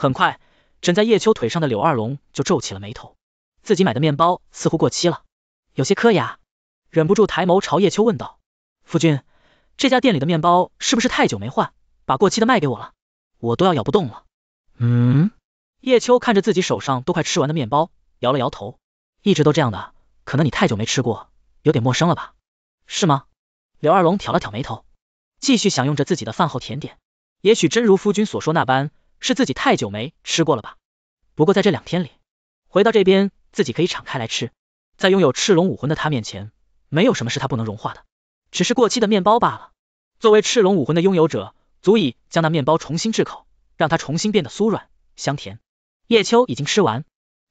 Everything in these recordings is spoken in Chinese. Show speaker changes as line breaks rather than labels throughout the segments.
很快，枕在叶秋腿上的柳二龙就皱起了眉头，自己买的面包似乎过期了，有些磕牙，忍不住抬眸朝叶秋问道：“夫君，这家店里的面包是不是太久没换，把过期的卖给我了？我都要咬不动了。”嗯，叶秋看着自己手上都快吃完的面包，摇了摇头，一直都这样的，可能你太久没吃过，有点陌生了吧？是吗？柳二龙挑了挑眉头，继续享用着自己的饭后甜点。也许真如夫君所说那般。是自己太久没吃过了吧？不过在这两天里，回到这边自己可以敞开来吃。在拥有赤龙武魂的他面前，没有什么是他不能融化的，只是过期的面包罢了。作为赤龙武魂的拥有者，足以将那面包重新炙烤，让它重新变得酥软香甜。叶秋已经吃完，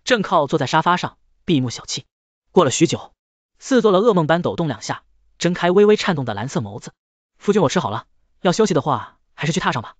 正靠坐在沙发上，闭目小憩。过了许久，似做了噩梦般抖动两下，睁开微微颤动的蓝色眸子。夫君，我吃好了，要休息的话，还是去榻上吧。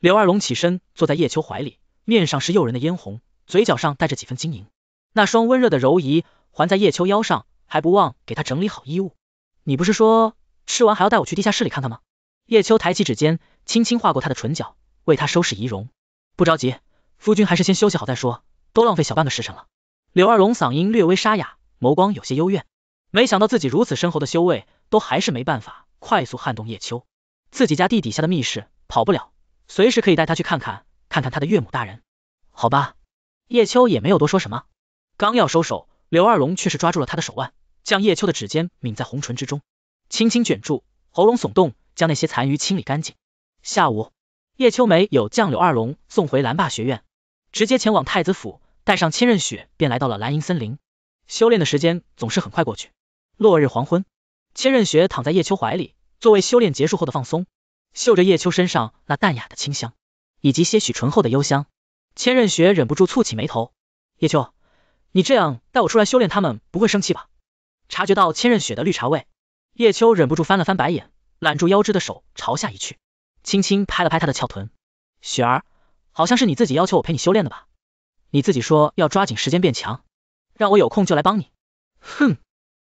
刘二龙起身，坐在叶秋怀里，面上是诱人的嫣红，嘴角上带着几分晶莹，那双温热的柔仪环在叶秋腰上，还不忘给他整理好衣物。你不是说吃完还要带我去地下室里看看吗？叶秋抬起指尖，轻轻划过他的唇角，为他收拾仪容。不着急，夫君还是先休息好再说，都浪费小半个时辰了。刘二龙嗓音略微沙哑，眸光有些幽怨，没想到自己如此深厚的修为，都还是没办法快速撼动叶秋，自己家地底下的密室，跑不了。随时可以带他去看看，看看他的岳母大人，好吧。叶秋也没有多说什么，刚要收手，刘二龙却是抓住了他的手腕，将叶秋的指尖抿在红唇之中，轻轻卷住，喉咙耸动，将那些残余清理干净。下午，叶秋梅有将柳二龙送回蓝霸学院，直接前往太子府，带上千仞雪便来到了蓝银森林。修炼的时间总是很快过去，落日黄昏，千仞雪躺在叶秋怀里，作为修炼结束后的放松。嗅着叶秋身上那淡雅的清香，以及些许醇厚的幽香，千仞雪忍不住蹙起眉头。叶秋，你这样带我出来修炼，他们不会生气吧？察觉到千仞雪的绿茶味，叶秋忍不住翻了翻白眼，揽住腰肢的手朝下一去，轻轻拍了拍她的翘臀。雪儿，好像是你自己要求我陪你修炼的吧？你自己说要抓紧时间变强，让我有空就来帮你。哼，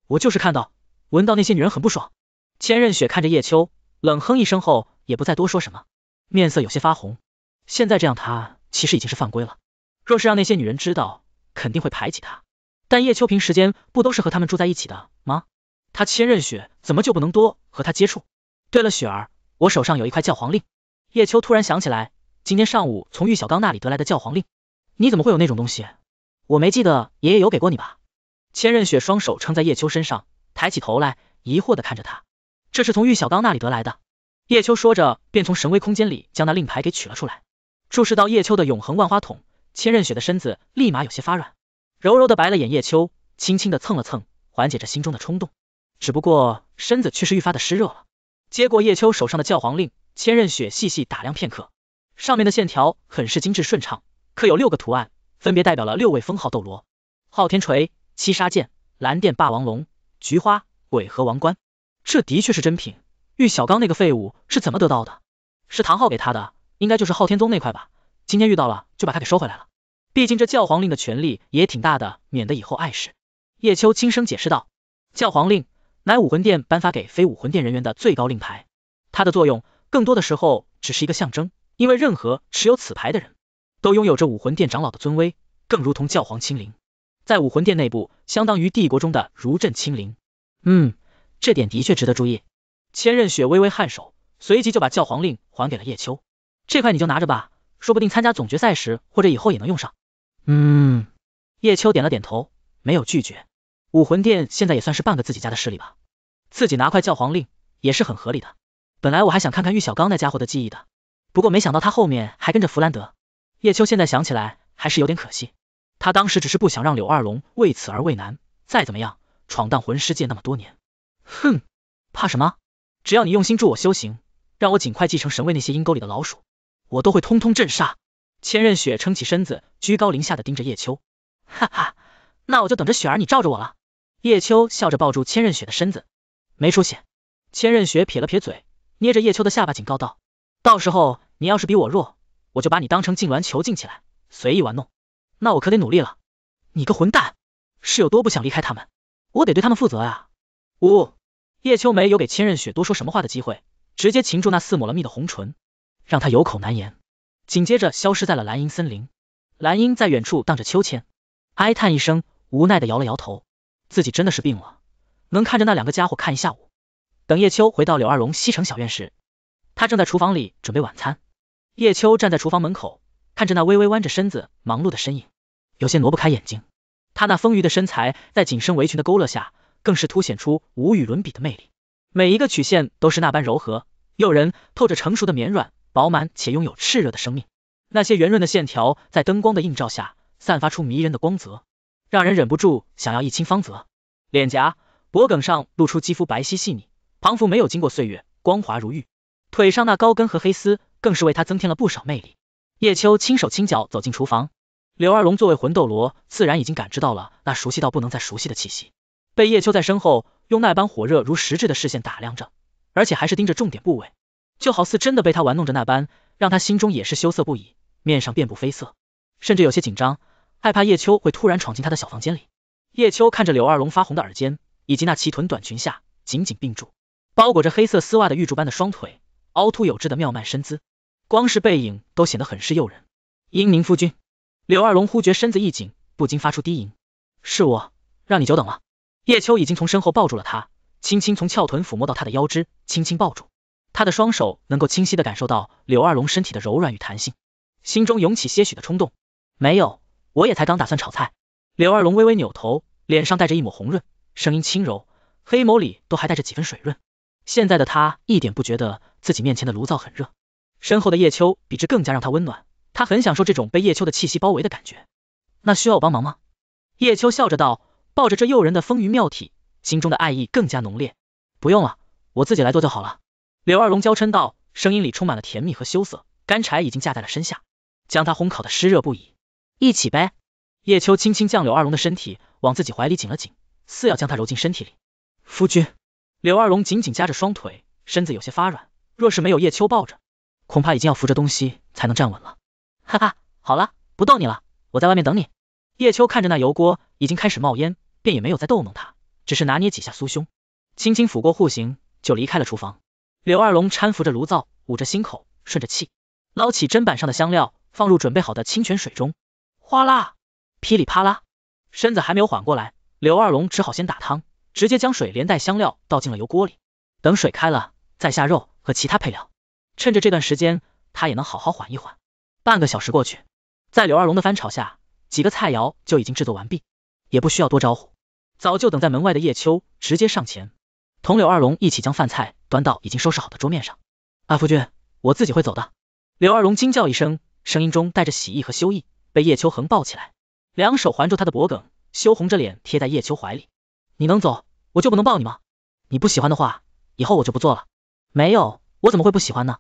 我就是看到、闻到那些女人很不爽。千仞雪看着叶秋，冷哼一声后。也不再多说什么，面色有些发红。现在这样，他其实已经是犯规了。若是让那些女人知道，肯定会排挤他。但叶秋平时间不都是和他们住在一起的吗？他千仞雪怎么就不能多和他接触？对了，雪儿，我手上有一块教皇令。叶秋突然想起来，今天上午从玉小刚那里得来的教皇令。你怎么会有那种东西？我没记得爷爷有给过你吧？千仞雪双手撑在叶秋身上，抬起头来，疑惑的看着他。这是从玉小刚那里得来的。叶秋说着，便从神威空间里将那令牌给取了出来，注视到叶秋的永恒万花筒，千仞雪的身子立马有些发软，柔柔的白了眼叶秋，轻轻的蹭了蹭，缓解着心中的冲动，只不过身子却是愈发的湿热了。接过叶秋手上的教皇令，千仞雪细细打量片刻，上面的线条很是精致顺畅，刻有六个图案，分别代表了六位封号斗罗：昊天锤、七杀剑、蓝电霸王龙、菊花、鬼和王冠。这的确是真品。玉小刚那个废物是怎么得到的？是唐昊给他的，应该就是昊天宗那块吧。今天遇到了，就把他给收回来了。毕竟这教皇令的权力也挺大的，免得以后碍事。叶秋轻声解释道，教皇令乃武魂殿颁发给非武魂殿人员的最高令牌，它的作用更多的时候只是一个象征，因为任何持有此牌的人都拥有着武魂殿长老的尊威，更如同教皇亲临，在武魂殿内部相当于帝国中的如朕亲临。嗯，这点的确值得注意。千仞雪微微颔首，随即就把教皇令还给了叶秋。这块你就拿着吧，说不定参加总决赛时或者以后也能用上。嗯，叶秋点了点头，没有拒绝。武魂殿现在也算是半个自己家的势力吧，自己拿块教皇令也是很合理的。本来我还想看看玉小刚那家伙的记忆的，不过没想到他后面还跟着弗兰德。叶秋现在想起来还是有点可惜，他当时只是不想让柳二龙为此而为难。再怎么样，闯荡魂师界那么多年，哼，怕什么？只要你用心助我修行，让我尽快继承神位，那些阴沟里的老鼠，我都会通通镇杀。千仞雪撑起身子，居高临下的盯着叶秋，哈哈，那我就等着雪儿你罩着我了。叶秋笑着抱住千仞雪的身子，没出息。千仞雪撇了撇嘴，捏着叶秋的下巴警告道，到时候你要是比我弱，我就把你当成禁脔囚禁起来，随意玩弄。那我可得努力了。你个混蛋，是有多不想离开他们？我得对他们负责啊，呜。叶秋没有给千仞雪多说什么话的机会，直接擒住那似抹了蜜的红唇，让她有口难言，紧接着消失在了蓝银森林。蓝银在远处荡着秋千，哀叹一声，无奈的摇了摇头，自己真的是病了，能看着那两个家伙看一下午。等叶秋回到柳二龙西城小院时，他正在厨房里准备晚餐。叶秋站在厨房门口，看着那微微弯着身子忙碌的身影，有些挪不开眼睛。他那丰腴的身材在紧身围裙的勾勒下。更是凸显出无与伦比的魅力，每一个曲线都是那般柔和、诱人，透着成熟的绵软、饱满且拥有炽热的生命。那些圆润的线条在灯光的映照下，散发出迷人的光泽，让人忍不住想要一亲芳泽。脸颊、脖颈上露出肌肤白皙细腻，仿佛没有经过岁月，光滑如玉。腿上那高跟和黑丝更是为她增添了不少魅力。叶秋轻手轻脚走进厨房，刘二龙作为魂斗罗，自然已经感知到了那熟悉到不能再熟悉的气息。被叶秋在身后用那般火热如实质的视线打量着，而且还是盯着重点部位，就好似真的被他玩弄着那般，让他心中也是羞涩不已，面上遍布绯色，甚至有些紧张，害怕叶秋会突然闯进他的小房间里。叶秋看着柳二龙发红的耳尖，以及那齐臀短裙下紧紧并住，包裹着黑色丝袜的玉柱般的双腿，凹凸有致的妙曼身姿，光是背影都显得很是诱人。英明夫君，柳二龙忽觉身子一紧，不禁发出低吟：“是我让你久等了。”叶秋已经从身后抱住了他，轻轻从翘臀抚摸到他的腰肢，轻轻抱住他的双手，能够清晰的感受到柳二龙身体的柔软与弹性，心中涌起些许的冲动。没有，我也才刚打算炒菜。柳二龙微微扭头，脸上带着一抹红润，声音轻柔，黑眸里都还带着几分水润。现在的他一点不觉得自己面前的炉灶很热，身后的叶秋比这更加让他温暖，他很享受这种被叶秋的气息包围的感觉。那需要我帮忙吗？叶秋笑着道。抱着这诱人的丰腴妙体，心中的爱意更加浓烈。不用了，我自己来做就好了。柳二龙娇嗔道，声音里充满了甜蜜和羞涩。干柴已经架在了身下，将他烘烤的湿热不已。一起呗。叶秋轻轻将柳二龙的身体往自己怀里紧了紧，似要将他揉进身体里。夫君，柳二龙紧紧夹着双腿，身子有些发软，若是没有叶秋抱着，恐怕已经要扶着东西才能站稳了。哈哈，好了，不逗你了，我在外面等你。叶秋看着那油锅已经开始冒烟。便也没有再逗弄他，只是拿捏几下酥胸，轻轻抚过户型，就离开了厨房。刘二龙搀扶着炉灶，捂着心口，顺着气，捞起砧板上的香料，放入准备好的清泉水中，哗啦，噼里啪啦，身子还没有缓过来，刘二龙只好先打汤，直接将水连带香料倒进了油锅里。等水开了，再下肉和其他配料。趁着这段时间，他也能好好缓一缓。半个小时过去，在刘二龙的翻炒下，几个菜肴就已经制作完毕，也不需要多招呼。早就等在门外的叶秋直接上前，同柳二龙一起将饭菜端到已经收拾好的桌面上。阿夫君，我自己会走的。柳二龙惊叫一声，声音中带着喜意和羞意，被叶秋横抱起来，两手环住他的脖颈，羞红着脸贴在叶秋怀里。你能走，我就不能抱你吗？你不喜欢的话，以后我就不做了。没有，我怎么会不喜欢呢？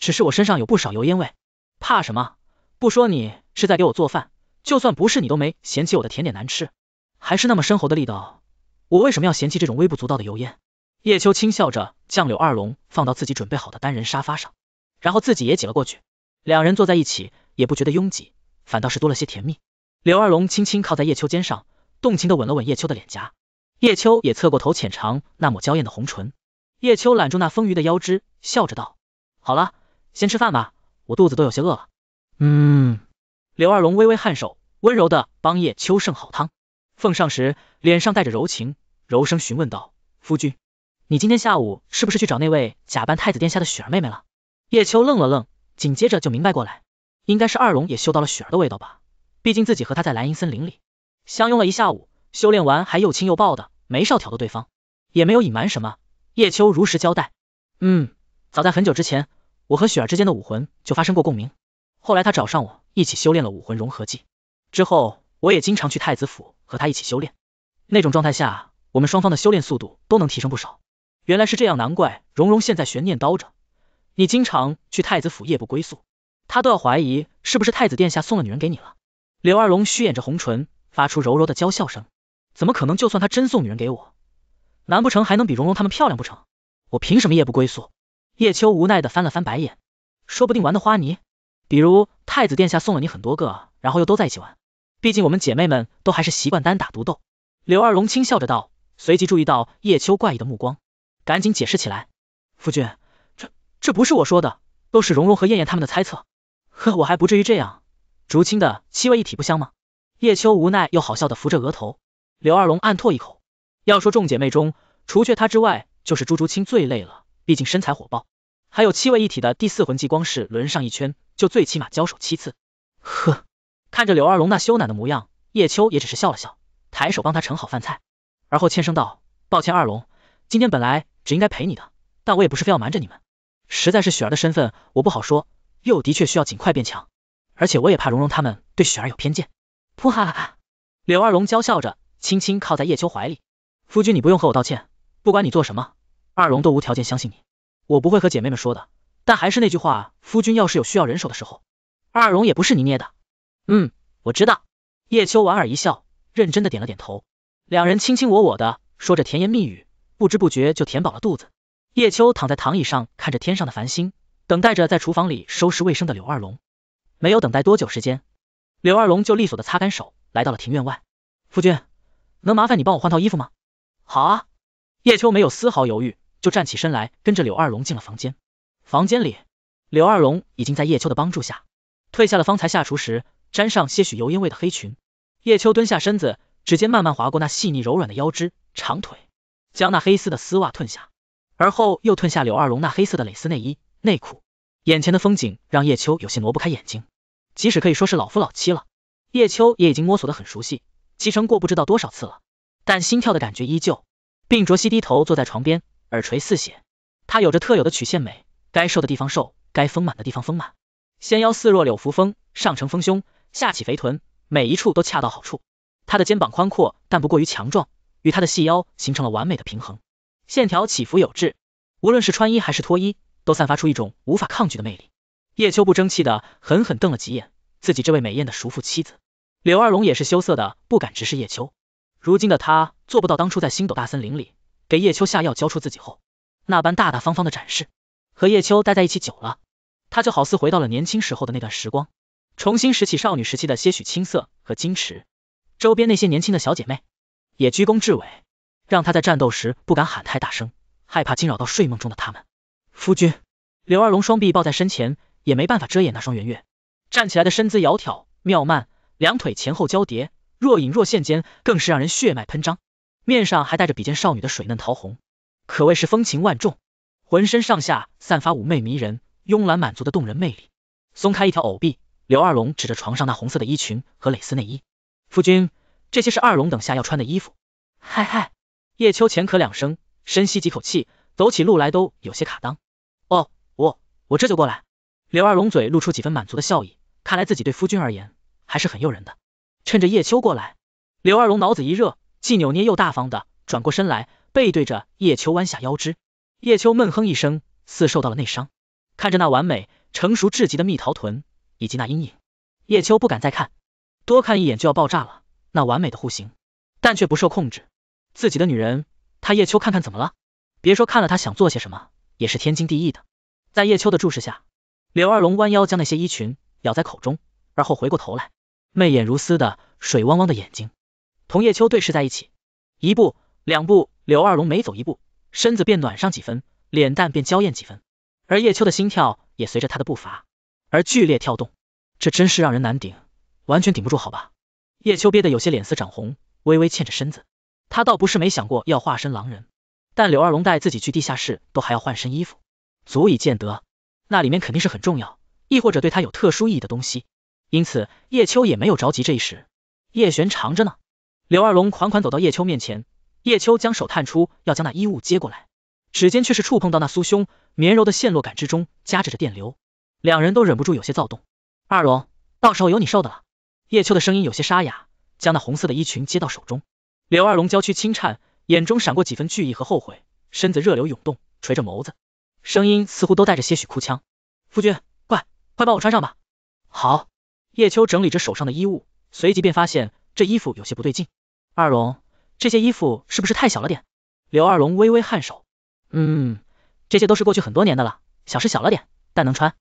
只是我身上有不少油烟味，怕什么？不说你是在给我做饭，就算不是，你都没嫌弃我的甜点难吃。还是那么深厚的力道，我为什么要嫌弃这种微不足道的油烟？叶秋轻笑着将柳二龙放到自己准备好的单人沙发上，然后自己也挤了过去，两人坐在一起也不觉得拥挤，反倒是多了些甜蜜。柳二龙轻轻靠在叶秋肩上，动情的吻了吻叶秋的脸颊，叶秋也侧过头浅尝那抹娇艳的红唇。叶秋揽住那丰腴的腰肢，笑着道：“好了，先吃饭吧，我肚子都有些饿了。”嗯。柳二龙微微颔首，温柔的帮叶秋盛好汤。奉上时，脸上带着柔情，柔声询问道：“夫君，你今天下午是不是去找那位假扮太子殿下的雪儿妹妹了？”叶秋愣了愣，紧接着就明白过来，应该是二龙也嗅到了雪儿的味道吧，毕竟自己和他在蓝银森林里相拥了一下午，修炼完还又亲又抱的，没少挑逗对方，也没有隐瞒什么。叶秋如实交代：“嗯，早在很久之前，我和雪儿之间的武魂就发生过共鸣，后来他找上我，一起修炼了武魂融合技，之后。”我也经常去太子府和他一起修炼，那种状态下，我们双方的修炼速度都能提升不少。原来是这样，难怪荣荣现在悬念叨着，你经常去太子府夜不归宿，他都要怀疑是不是太子殿下送了女人给你了。刘二龙虚掩着红唇，发出柔柔的娇笑声。怎么可能？就算他真送女人给我，难不成还能比荣荣他们漂亮不成？我凭什么夜不归宿？叶秋无奈的翻了翻白眼，说不定玩的花泥，比如太子殿下送了你很多个，然后又都在一起玩。毕竟我们姐妹们都还是习惯单打独斗，刘二龙轻笑着道，随即注意到叶秋怪异的目光，赶紧解释起来：“夫君，这这不是我说的，都是蓉蓉和燕燕他们的猜测，呵，我还不至于这样。”竹青的七位一体不香吗？叶秋无奈又好笑的扶着额头，刘二龙暗唾一口。要说众姐妹中，除却他之外，就是朱竹清最累了，毕竟身材火爆，还有七位一体的第四魂技光是轮上一圈，就最起码交手七次，呵。看着柳二龙那羞赧的模样，叶秋也只是笑了笑，抬手帮他盛好饭菜，而后欠声道：“抱歉，二龙，今天本来只应该陪你的，但我也不是非要瞒着你们，实在是雪儿的身份我不好说，又的确需要尽快变强，而且我也怕蓉蓉他们对雪儿有偏见。”噗哈哈哈！柳二龙娇笑着，轻轻靠在叶秋怀里。夫君，你不用和我道歉，不管你做什么，二龙都无条件相信你。我不会和姐妹们说的，但还是那句话，夫君要是有需要人手的时候，二龙也不是你捏的。嗯，我知道。叶秋莞尔一笑，认真的点了点头。两人卿卿我我的说着甜言蜜语，不知不觉就填饱了肚子。叶秋躺在躺椅上，看着天上的繁星，等待着在厨房里收拾卫生的柳二龙。没有等待多久时间，柳二龙就利索的擦干手，来到了庭院外。夫君，能麻烦你帮我换套衣服吗？好啊。叶秋没有丝毫犹豫，就站起身来，跟着柳二龙进了房间。房间里，柳二龙已经在叶秋的帮助下，褪下了方才下厨时。沾上些许油烟味的黑裙，叶秋蹲下身子，指尖慢慢划过那细腻柔软的腰肢、长腿，将那黑丝的丝袜褪下，而后又褪下柳二龙那黑色的蕾丝内衣、内裤。眼前的风景让叶秋有些挪不开眼睛，即使可以说是老夫老妻了，叶秋也已经摸索得很熟悉，骑成过不知道多少次了，但心跳的感觉依旧。并卓西低头坐在床边，耳垂似血，他有着特有的曲线美，该瘦的地方瘦，该丰满的地方丰满，纤腰似若柳扶风，上承丰胸。下起肥臀，每一处都恰到好处。他的肩膀宽阔，但不过于强壮，与他的细腰形成了完美的平衡，线条起伏有致。无论是穿衣还是脱衣，都散发出一种无法抗拒的魅力。叶秋不争气的狠狠瞪了几眼自己这位美艳的熟妇妻子。柳二龙也是羞涩的，不敢直视叶秋。如今的他做不到当初在星斗大森林里给叶秋下药交出自己后那般大大方方的展示。和叶秋待在一起久了，他就好似回到了年轻时候的那段时光。重新拾起少女时期的些许青涩和矜持，周边那些年轻的小姐妹也居功至伟，让她在战斗时不敢喊太大声，害怕惊扰到睡梦中的他们。夫君，刘二龙双臂抱在身前，也没办法遮掩那双圆月，站起来的身姿窈窕妙曼，两腿前后交叠，若隐若现间更是让人血脉喷张，面上还带着比肩少女的水嫩桃红，可谓是风情万种，浑身上下散发妩媚迷人、慵懒满足的动人魅力。松开一条藕臂。刘二龙指着床上那红色的衣裙和蕾丝内衣，夫君，这些是二龙等下要穿的衣服。嗨嗨，叶秋浅咳两声，深吸几口气，走起路来都有些卡裆。哦，我我这就过来。刘二龙嘴露出几分满足的笑意，看来自己对夫君而言还是很诱人的。趁着叶秋过来，刘二龙脑子一热，既扭捏又大方的转过身来，背对着叶秋弯下腰肢。叶秋闷哼一声，似受到了内伤，看着那完美、成熟至极的蜜桃臀。以及那阴影，叶秋不敢再看，多看一眼就要爆炸了。那完美的户型，但却不受控制，自己的女人，他叶秋看看怎么了？别说看了，他想做些什么也是天经地义的。在叶秋的注视下，柳二龙弯腰将那些衣裙咬在口中，而后回过头来，媚眼如丝的水汪汪的眼睛同叶秋对视在一起。一步两步，柳二龙每走一步，身子便暖上几分，脸蛋便娇艳几分，而叶秋的心跳也随着他的步伐。而剧烈跳动，这真是让人难顶，完全顶不住，好吧。叶秋憋得有些脸色涨红，微微欠着身子。他倒不是没想过要化身狼人，但柳二龙带自己去地下室都还要换身衣服，足以见得那里面肯定是很重要，亦或者对他有特殊意义的东西。因此叶秋也没有着急这一时。叶璇长着呢。柳二龙款款走到叶秋面前，叶秋将手探出，要将那衣物接过来，指尖却是触碰到那酥胸，绵柔的陷落感之中夹着着电流。两人都忍不住有些躁动，二龙，到时候有你受的了。叶秋的声音有些沙哑，将那红色的衣裙接到手中。刘二龙娇躯轻颤，眼中闪过几分惧意和后悔，身子热流涌动，垂着眸子，声音似乎都带着些许哭腔：“夫君，快快帮我穿上吧。”好。叶秋整理着手上的衣物，随即便发现这衣服有些不对劲。二龙，这些衣服是不是太小了点？刘二龙微微颔首：“嗯，这些都是过去很多年的了，小是小了点，但能穿。”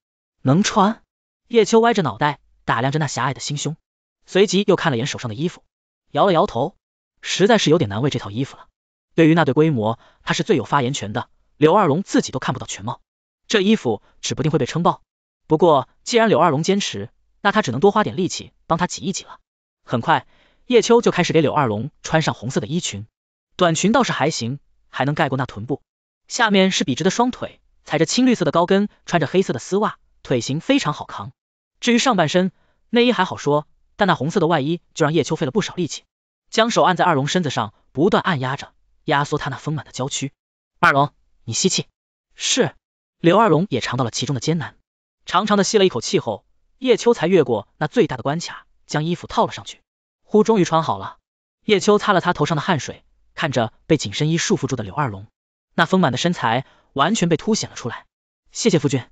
能穿？叶秋歪着脑袋打量着那狭隘的心胸，随即又看了眼手上的衣服，摇了摇头，实在是有点难为这套衣服了。对于那对规模，他是最有发言权的，柳二龙自己都看不到全貌，这衣服指不定会被撑爆。不过既然柳二龙坚持，那他只能多花点力气帮他挤一挤了。很快，叶秋就开始给柳二龙穿上红色的衣裙，短裙倒是还行，还能盖过那臀部，下面是笔直的双腿，踩着青绿色的高跟，穿着黑色的丝袜。腿型非常好扛，至于上半身内衣还好说，但那红色的外衣就让叶秋费了不少力气，将手按在二龙身子上，不断按压着，压缩他那丰满的娇躯。二龙，你吸气。是，刘二龙也尝到了其中的艰难，长长的吸了一口气后，叶秋才越过那最大的关卡，将衣服套了上去。呼，终于穿好了。叶秋擦了擦头上的汗水，看着被紧身衣束缚住的刘二龙，那丰满的身材完全被凸显了出来。谢谢夫君。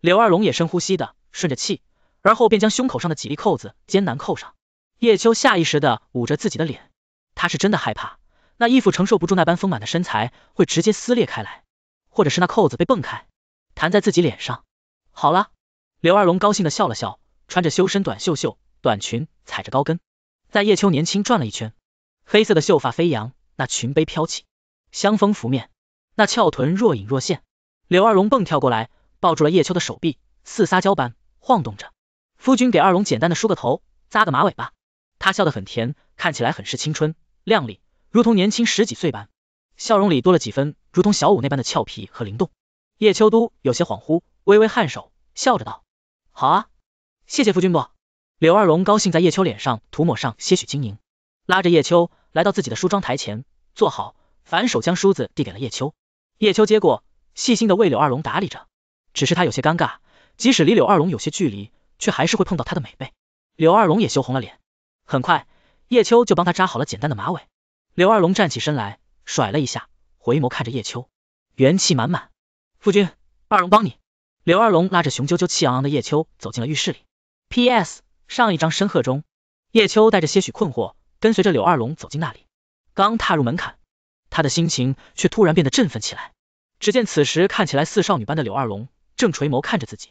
柳二龙也深呼吸的，顺着气，而后便将胸口上的几粒扣子艰难扣上。叶秋下意识的捂着自己的脸，他是真的害怕，那衣服承受不住那般丰满的身材，会直接撕裂开来，或者是那扣子被蹦开，弹在自己脸上。好了，柳二龙高兴的笑了笑，穿着修身短袖袖短裙，踩着高跟，在叶秋年轻转了一圈，黑色的秀发飞扬，那裙摆飘起，香风拂面，那翘臀若隐若现。柳二龙蹦跳过来。抱住了叶秋的手臂，似撒娇般晃动着。夫君给二龙简单的梳个头，扎个马尾巴。他笑得很甜，看起来很是青春靓丽，如同年轻十几岁般，笑容里多了几分如同小舞那般的俏皮和灵动。叶秋都有些恍惚，微微颔首，笑着道：“好啊，谢谢夫君不。”柳二龙高兴在叶秋脸上涂抹上些许晶莹，拉着叶秋来到自己的梳妆台前，坐好，反手将梳子递给了叶秋。叶秋接过，细心的为柳二龙打理着。只是他有些尴尬，即使离柳二龙有些距离，却还是会碰到他的美背。柳二龙也羞红了脸。很快，叶秋就帮他扎好了简单的马尾。柳二龙站起身来，甩了一下，回眸看着叶秋，元气满满。夫君，二龙帮你。柳二龙拉着雄赳赳、气昂昂的叶秋走进了浴室里。P.S. 上一张申鹤中，叶秋带着些许困惑，跟随着柳二龙走进那里。刚踏入门槛，他的心情却突然变得振奋起来。只见此时看起来似少女般的柳二龙。正垂眸看着自己，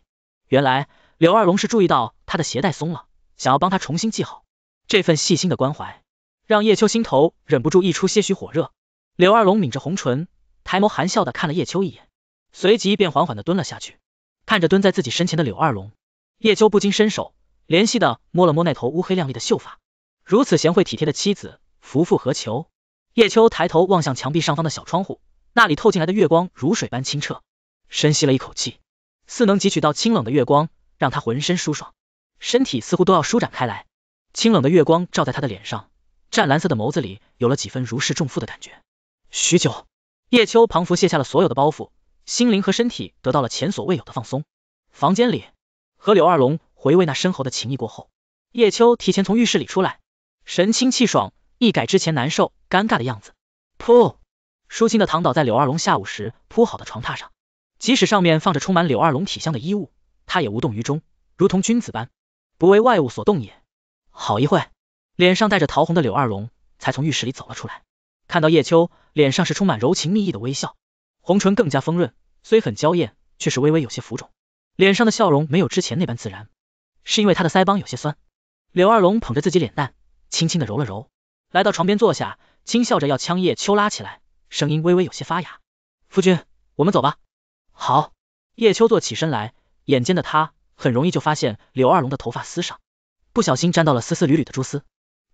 原来柳二龙是注意到他的鞋带松了，想要帮他重新系好。这份细心的关怀，让叶秋心头忍不住溢出些许火热。柳二龙抿着红唇，抬眸含笑的看了叶秋一眼，随即便缓缓的蹲了下去。看着蹲在自己身前的柳二龙，叶秋不禁伸手怜惜的摸了摸那头乌黑亮丽的秀发。如此贤惠体贴的妻子，夫复何求？叶秋抬头望向墙壁上方的小窗户，那里透进来的月光如水般清澈。深吸了一口气。似能汲取到清冷的月光，让他浑身舒爽，身体似乎都要舒展开来。清冷的月光照在他的脸上，湛蓝色的眸子里有了几分如释重负的感觉。许久，叶秋仿佛卸下了所有的包袱，心灵和身体得到了前所未有的放松。房间里，和柳二龙回味那深厚的情谊过后，叶秋提前从浴室里出来，神清气爽，一改之前难受、尴尬的样子，噗，舒心的躺倒在柳二龙下午时铺好的床榻上。即使上面放着充满柳二龙体香的衣物，他也无动于衷，如同君子般，不为外物所动。也好一会，脸上带着桃红的柳二龙才从浴室里走了出来，看到叶秋，脸上是充满柔情蜜意的微笑，红唇更加丰润，虽很娇艳，却是微微有些浮肿，脸上的笑容没有之前那般自然，是因为他的腮帮有些酸。柳二龙捧着自己脸蛋，轻轻的揉了揉，来到床边坐下，轻笑着要将叶秋拉起来，声音微微有些发哑。夫君，我们走吧。好，叶秋坐起身来，眼尖的他很容易就发现柳二龙的头发丝上不小心沾到了丝丝缕缕的蛛丝，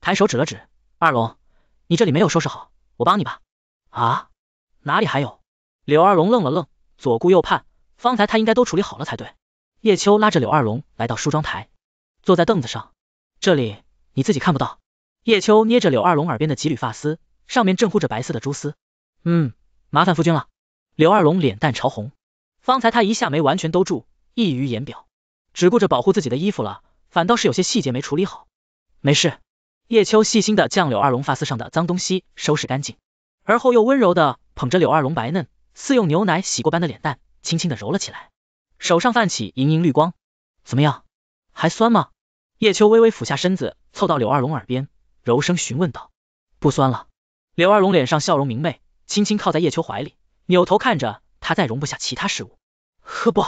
抬手指了指，二龙，你这里没有收拾好，我帮你吧。啊？哪里还有？柳二龙愣了愣，左顾右盼，方才他应该都处理好了才对。叶秋拉着柳二龙来到梳妆台，坐在凳子上，这里你自己看不到。叶秋捏着柳二龙耳边的几缕发丝，上面正护着白色的蛛丝。嗯，麻烦夫君了。柳二龙脸蛋潮红。方才他一下没完全兜住，溢于言表，只顾着保护自己的衣服了，反倒是有些细节没处理好。没事，叶秋细心的将柳二龙发丝上的脏东西收拾干净，而后又温柔的捧着柳二龙白嫩似用牛奶洗过般的脸蛋，轻轻的揉了起来，手上泛起莹莹绿光。怎么样，还酸吗？叶秋微微俯下身子，凑到柳二龙耳边，柔声询问道。不酸了，柳二龙脸上笑容明媚，轻轻靠在叶秋怀里，扭头看着。他再容不下其他事物，喝不？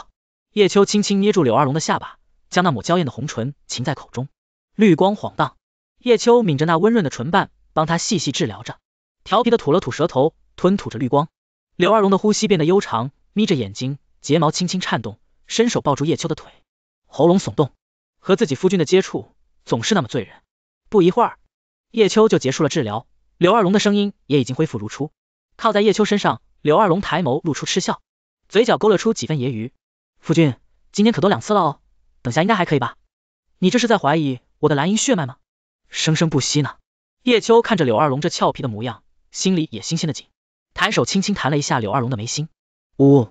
叶秋轻轻捏住柳二龙的下巴，将那抹娇艳的红唇噙在口中，绿光晃荡。叶秋抿着那温润的唇瓣，帮他细细治疗着，调皮的吐了吐舌头，吞吐着绿光。柳二龙的呼吸变得悠长，眯着眼睛，睫毛轻轻颤动，伸手抱住叶秋的腿，喉咙耸动。和自己夫君的接触总是那么醉人。不一会儿，叶秋就结束了治疗，柳二龙的声音也已经恢复如初，靠在叶秋身上。柳二龙抬眸，露出嗤笑，嘴角勾勒出几分揶揄。夫君，今天可都两次了哦，等下应该还可以吧？你这是在怀疑我的蓝银血脉吗？生生不息呢。叶秋看着柳二龙这俏皮的模样，心里也新鲜的紧，抬手轻轻弹了一下柳二龙的眉心。呜，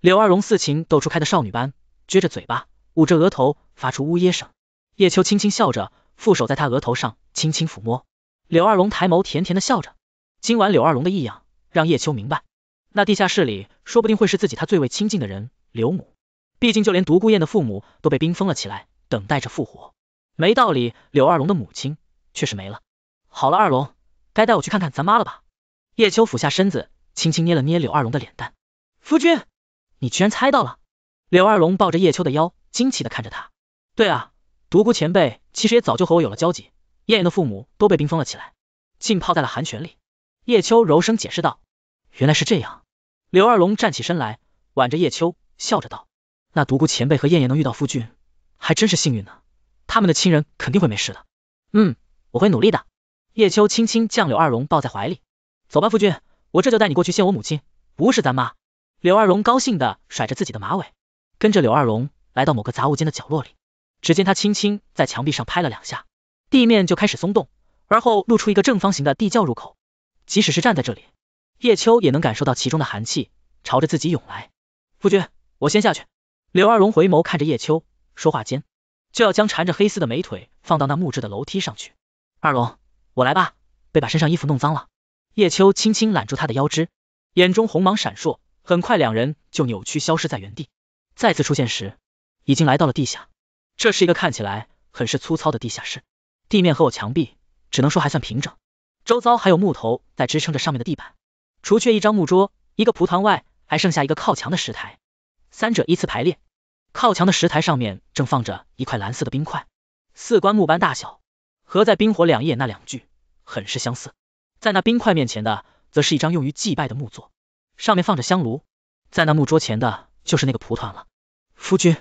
柳二龙似情窦初开的少女般，撅着嘴巴，捂着额头，发出呜咽声。叶秋轻轻笑着，负手在他额头上轻轻抚摸。柳二龙抬眸，甜甜的笑着。今晚柳二龙的异样，让叶秋明白。那地下室里说不定会是自己他最为亲近的人，柳母。毕竟就连独孤雁的父母都被冰封了起来，等待着复活。没道理，柳二龙的母亲却是没了。好了，二龙，该带我去看看咱妈了吧？叶秋俯下身子，轻轻捏了捏柳二龙的脸蛋。夫君，你居然猜到了？柳二龙抱着叶秋的腰，惊奇的看着他。对啊，独孤前辈其实也早就和我有了交集。燕燕的父母都被冰封了起来，浸泡在了寒泉里。叶秋柔声解释道，原来是这样。刘二龙站起身来，挽着叶秋，笑着道：“那独孤前辈和燕燕能遇到夫君，还真是幸运呢。他们的亲人肯定会没事的。嗯，我会努力的。”叶秋轻轻将刘二龙抱在怀里，走吧，夫君，我这就带你过去见我母亲，不是咱妈。刘二龙高兴的甩着自己的马尾，跟着刘二龙来到某个杂物间的角落里，只见他轻轻在墙壁上拍了两下，地面就开始松动，而后露出一个正方形的地窖入口。即使是站在这里。叶秋也能感受到其中的寒气朝着自己涌来，夫君，我先下去。柳二龙回眸看着叶秋，说话间就要将缠着黑丝的美腿放到那木质的楼梯上去。二龙，我来吧，别把身上衣服弄脏了。叶秋轻轻揽住他的腰肢，眼中红芒闪烁，很快两人就扭曲消失在原地。再次出现时，已经来到了地下。这是一个看起来很是粗糙的地下室，地面和我墙壁只能说还算平整，周遭还有木头在支撑着上面的地板。除却一张木桌、一个蒲团外，还剩下一个靠墙的石台，三者依次排列。靠墙的石台上面正放着一块蓝色的冰块，四棺木般大小，和在冰火两夜那两具很是相似。在那冰块面前的，则是一张用于祭拜的木座，上面放着香炉。在那木桌前的，就是那个蒲团了。夫君，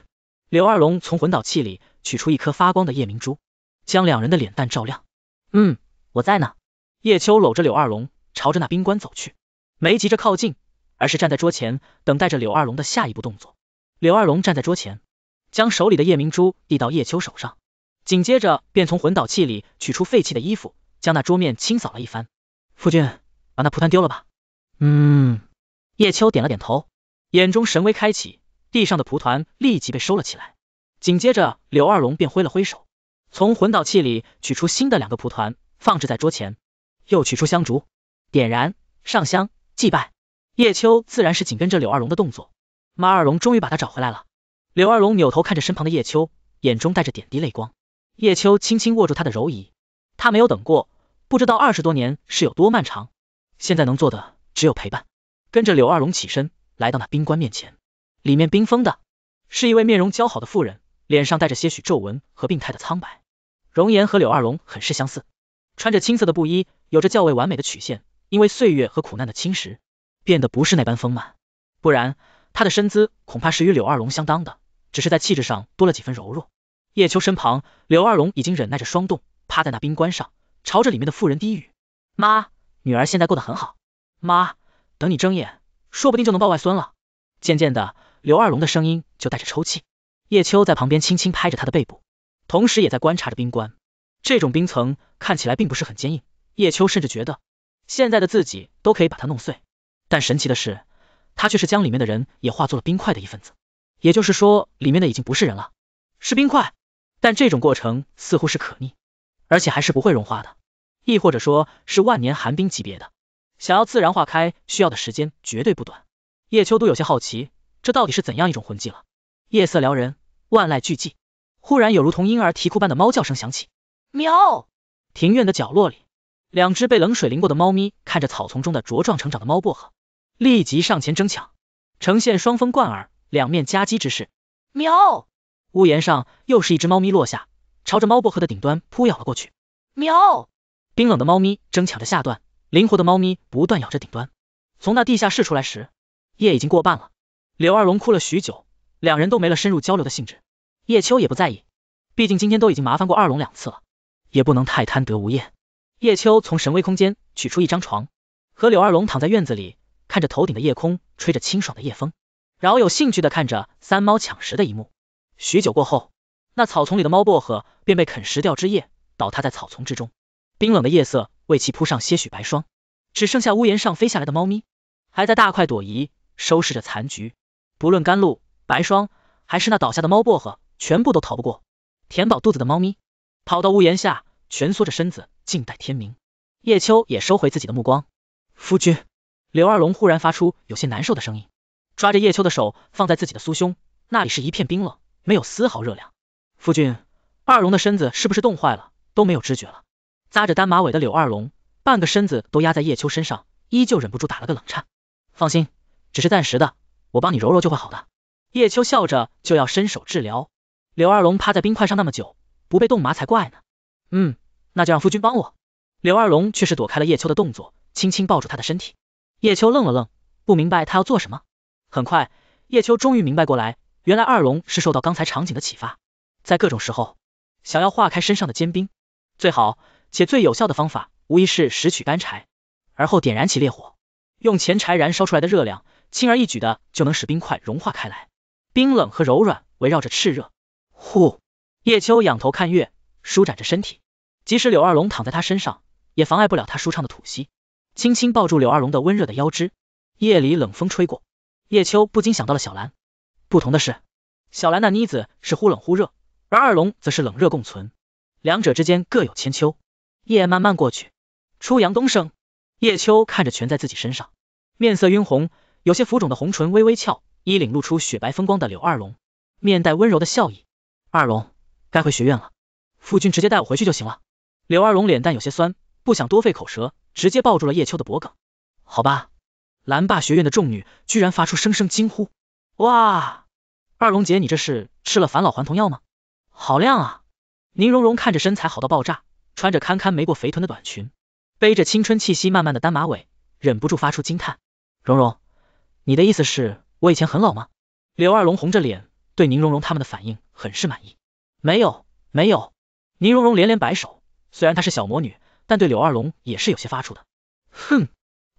柳二龙从魂导器里取出一颗发光的夜明珠，将两人的脸蛋照亮。嗯，我在呢。叶秋搂着柳二龙，朝着那冰棺走去。没急着靠近，而是站在桌前等待着柳二龙的下一步动作。柳二龙站在桌前，将手里的夜明珠递到叶秋手上，紧接着便从魂导器里取出废弃的衣服，将那桌面清扫了一番。夫君，把那蒲团丢了吧。嗯。叶秋点了点头，眼中神威开启，地上的蒲团立即被收了起来。紧接着，柳二龙便挥了挥手，从魂导器里取出新的两个蒲团，放置在桌前，又取出香烛，点燃上香。祭拜，叶秋自然是紧跟着柳二龙的动作。马二龙终于把他找回来了。柳二龙扭头看着身旁的叶秋，眼中带着点滴泪光。叶秋轻轻握住他的柔仪，他没有等过，不知道二十多年是有多漫长。现在能做的只有陪伴。跟着柳二龙起身，来到那冰棺面前，里面冰封的是一位面容姣好的妇人，脸上带着些许皱纹和病态的苍白，容颜和柳二龙很是相似，穿着青色的布衣，有着较为完美的曲线。因为岁月和苦难的侵蚀，变得不是那般丰满，不然他的身姿恐怕是与柳二龙相当的，只是在气质上多了几分柔弱。叶秋身旁，柳二龙已经忍耐着霜冻，趴在那冰棺上，朝着里面的妇人低语：“妈，女儿现在过得很好，妈，等你睁眼，说不定就能抱外孙了。”渐渐的，柳二龙的声音就带着抽泣。叶秋在旁边轻轻拍着他的背部，同时也在观察着冰棺。这种冰层看起来并不是很坚硬，叶秋甚至觉得。现在的自己都可以把它弄碎，但神奇的是，他却是将里面的人也化作了冰块的一份子，也就是说，里面的已经不是人了，是冰块。但这种过程似乎是可逆，而且还是不会融化的，亦或者说是万年寒冰级别的，想要自然化开，需要的时间绝对不短。叶秋都有些好奇，这到底是怎样一种魂技了？夜色撩人，万籁俱寂，忽然有如同婴儿啼哭般的猫叫声响起，喵！庭院的角落里。两只被冷水淋过的猫咪看着草丛中的茁壮成长的猫薄荷，立即上前争抢，呈现双峰贯耳，两面夹击之势。喵！屋檐上又是一只猫咪落下，朝着猫薄荷的顶端扑咬了过去。喵！冰冷的猫咪争抢着下段，灵活的猫咪不断咬着顶端。从那地下室出来时，夜已经过半了。柳二龙哭了许久，两人都没了深入交流的兴致。叶秋也不在意，毕竟今天都已经麻烦过二龙两次了，也不能太贪得无厌。叶秋从神威空间取出一张床，和柳二龙躺在院子里，看着头顶的夜空，吹着清爽的夜风，饶有兴趣的看着三猫抢食的一幕。许久过后，那草丛里的猫薄荷便被啃食掉枝叶，倒塌在草丛之中，冰冷的夜色为其铺上些许白霜，只剩下屋檐上飞下来的猫咪，还在大快朵颐，收拾着残局。不论甘露、白霜，还是那倒下的猫薄荷，全部都逃不过填饱肚子的猫咪。跑到屋檐下，蜷缩着身子。静待天明，叶秋也收回自己的目光。夫君，刘二龙忽然发出有些难受的声音，抓着叶秋的手放在自己的酥胸，那里是一片冰冷，没有丝毫热量。夫君，二龙的身子是不是冻坏了，都没有知觉了？扎着单马尾的柳二龙，半个身子都压在叶秋身上，依旧忍不住打了个冷颤。放心，只是暂时的，我帮你揉揉就会好的。叶秋笑着就要伸手治疗，柳二龙趴在冰块上那么久，不被冻麻才怪呢。嗯。那就让夫君帮我。刘二龙却是躲开了叶秋的动作，轻轻抱住他的身体。叶秋愣了愣，不明白他要做什么。很快，叶秋终于明白过来，原来二龙是受到刚才场景的启发，在各种时候想要化开身上的坚冰，最好且最有效的方法，无疑是拾取干柴，而后点燃起烈火，用前柴燃烧出来的热量，轻而易举的就能使冰块融化开来。冰冷和柔软围绕着炽热。呼，叶秋仰头看月，舒展着身体。即使柳二龙躺在他身上，也妨碍不了他舒畅的吐息。轻轻抱住柳二龙的温热的腰肢，夜里冷风吹过，叶秋不禁想到了小兰。不同的是，小兰那妮子是忽冷忽热，而二龙则是冷热共存，两者之间各有千秋。夜慢慢过去，初阳东升，叶秋看着蜷在自己身上，面色晕红、有些浮肿的红唇微微翘，衣领露出雪白风光的柳二龙，面带温柔的笑意。二龙，该回学院了，夫君直接带我回去就行了。柳二龙脸蛋有些酸，不想多费口舌，直接抱住了叶秋的脖梗。好吧，蓝霸学院的众女居然发出声声惊呼：“哇，二龙姐你这是吃了返老还童药吗？好亮啊！”宁荣荣看着身材好到爆炸，穿着堪堪没过肥臀的短裙，背着青春气息满满的单马尾，忍不住发出惊叹：“荣荣，你的意思是，我以前很老吗？”刘二龙红着脸，对宁荣荣他们的反应很是满意。没有，没有，宁荣荣连连摆手。虽然她是小魔女，但对柳二龙也是有些发怵的。哼，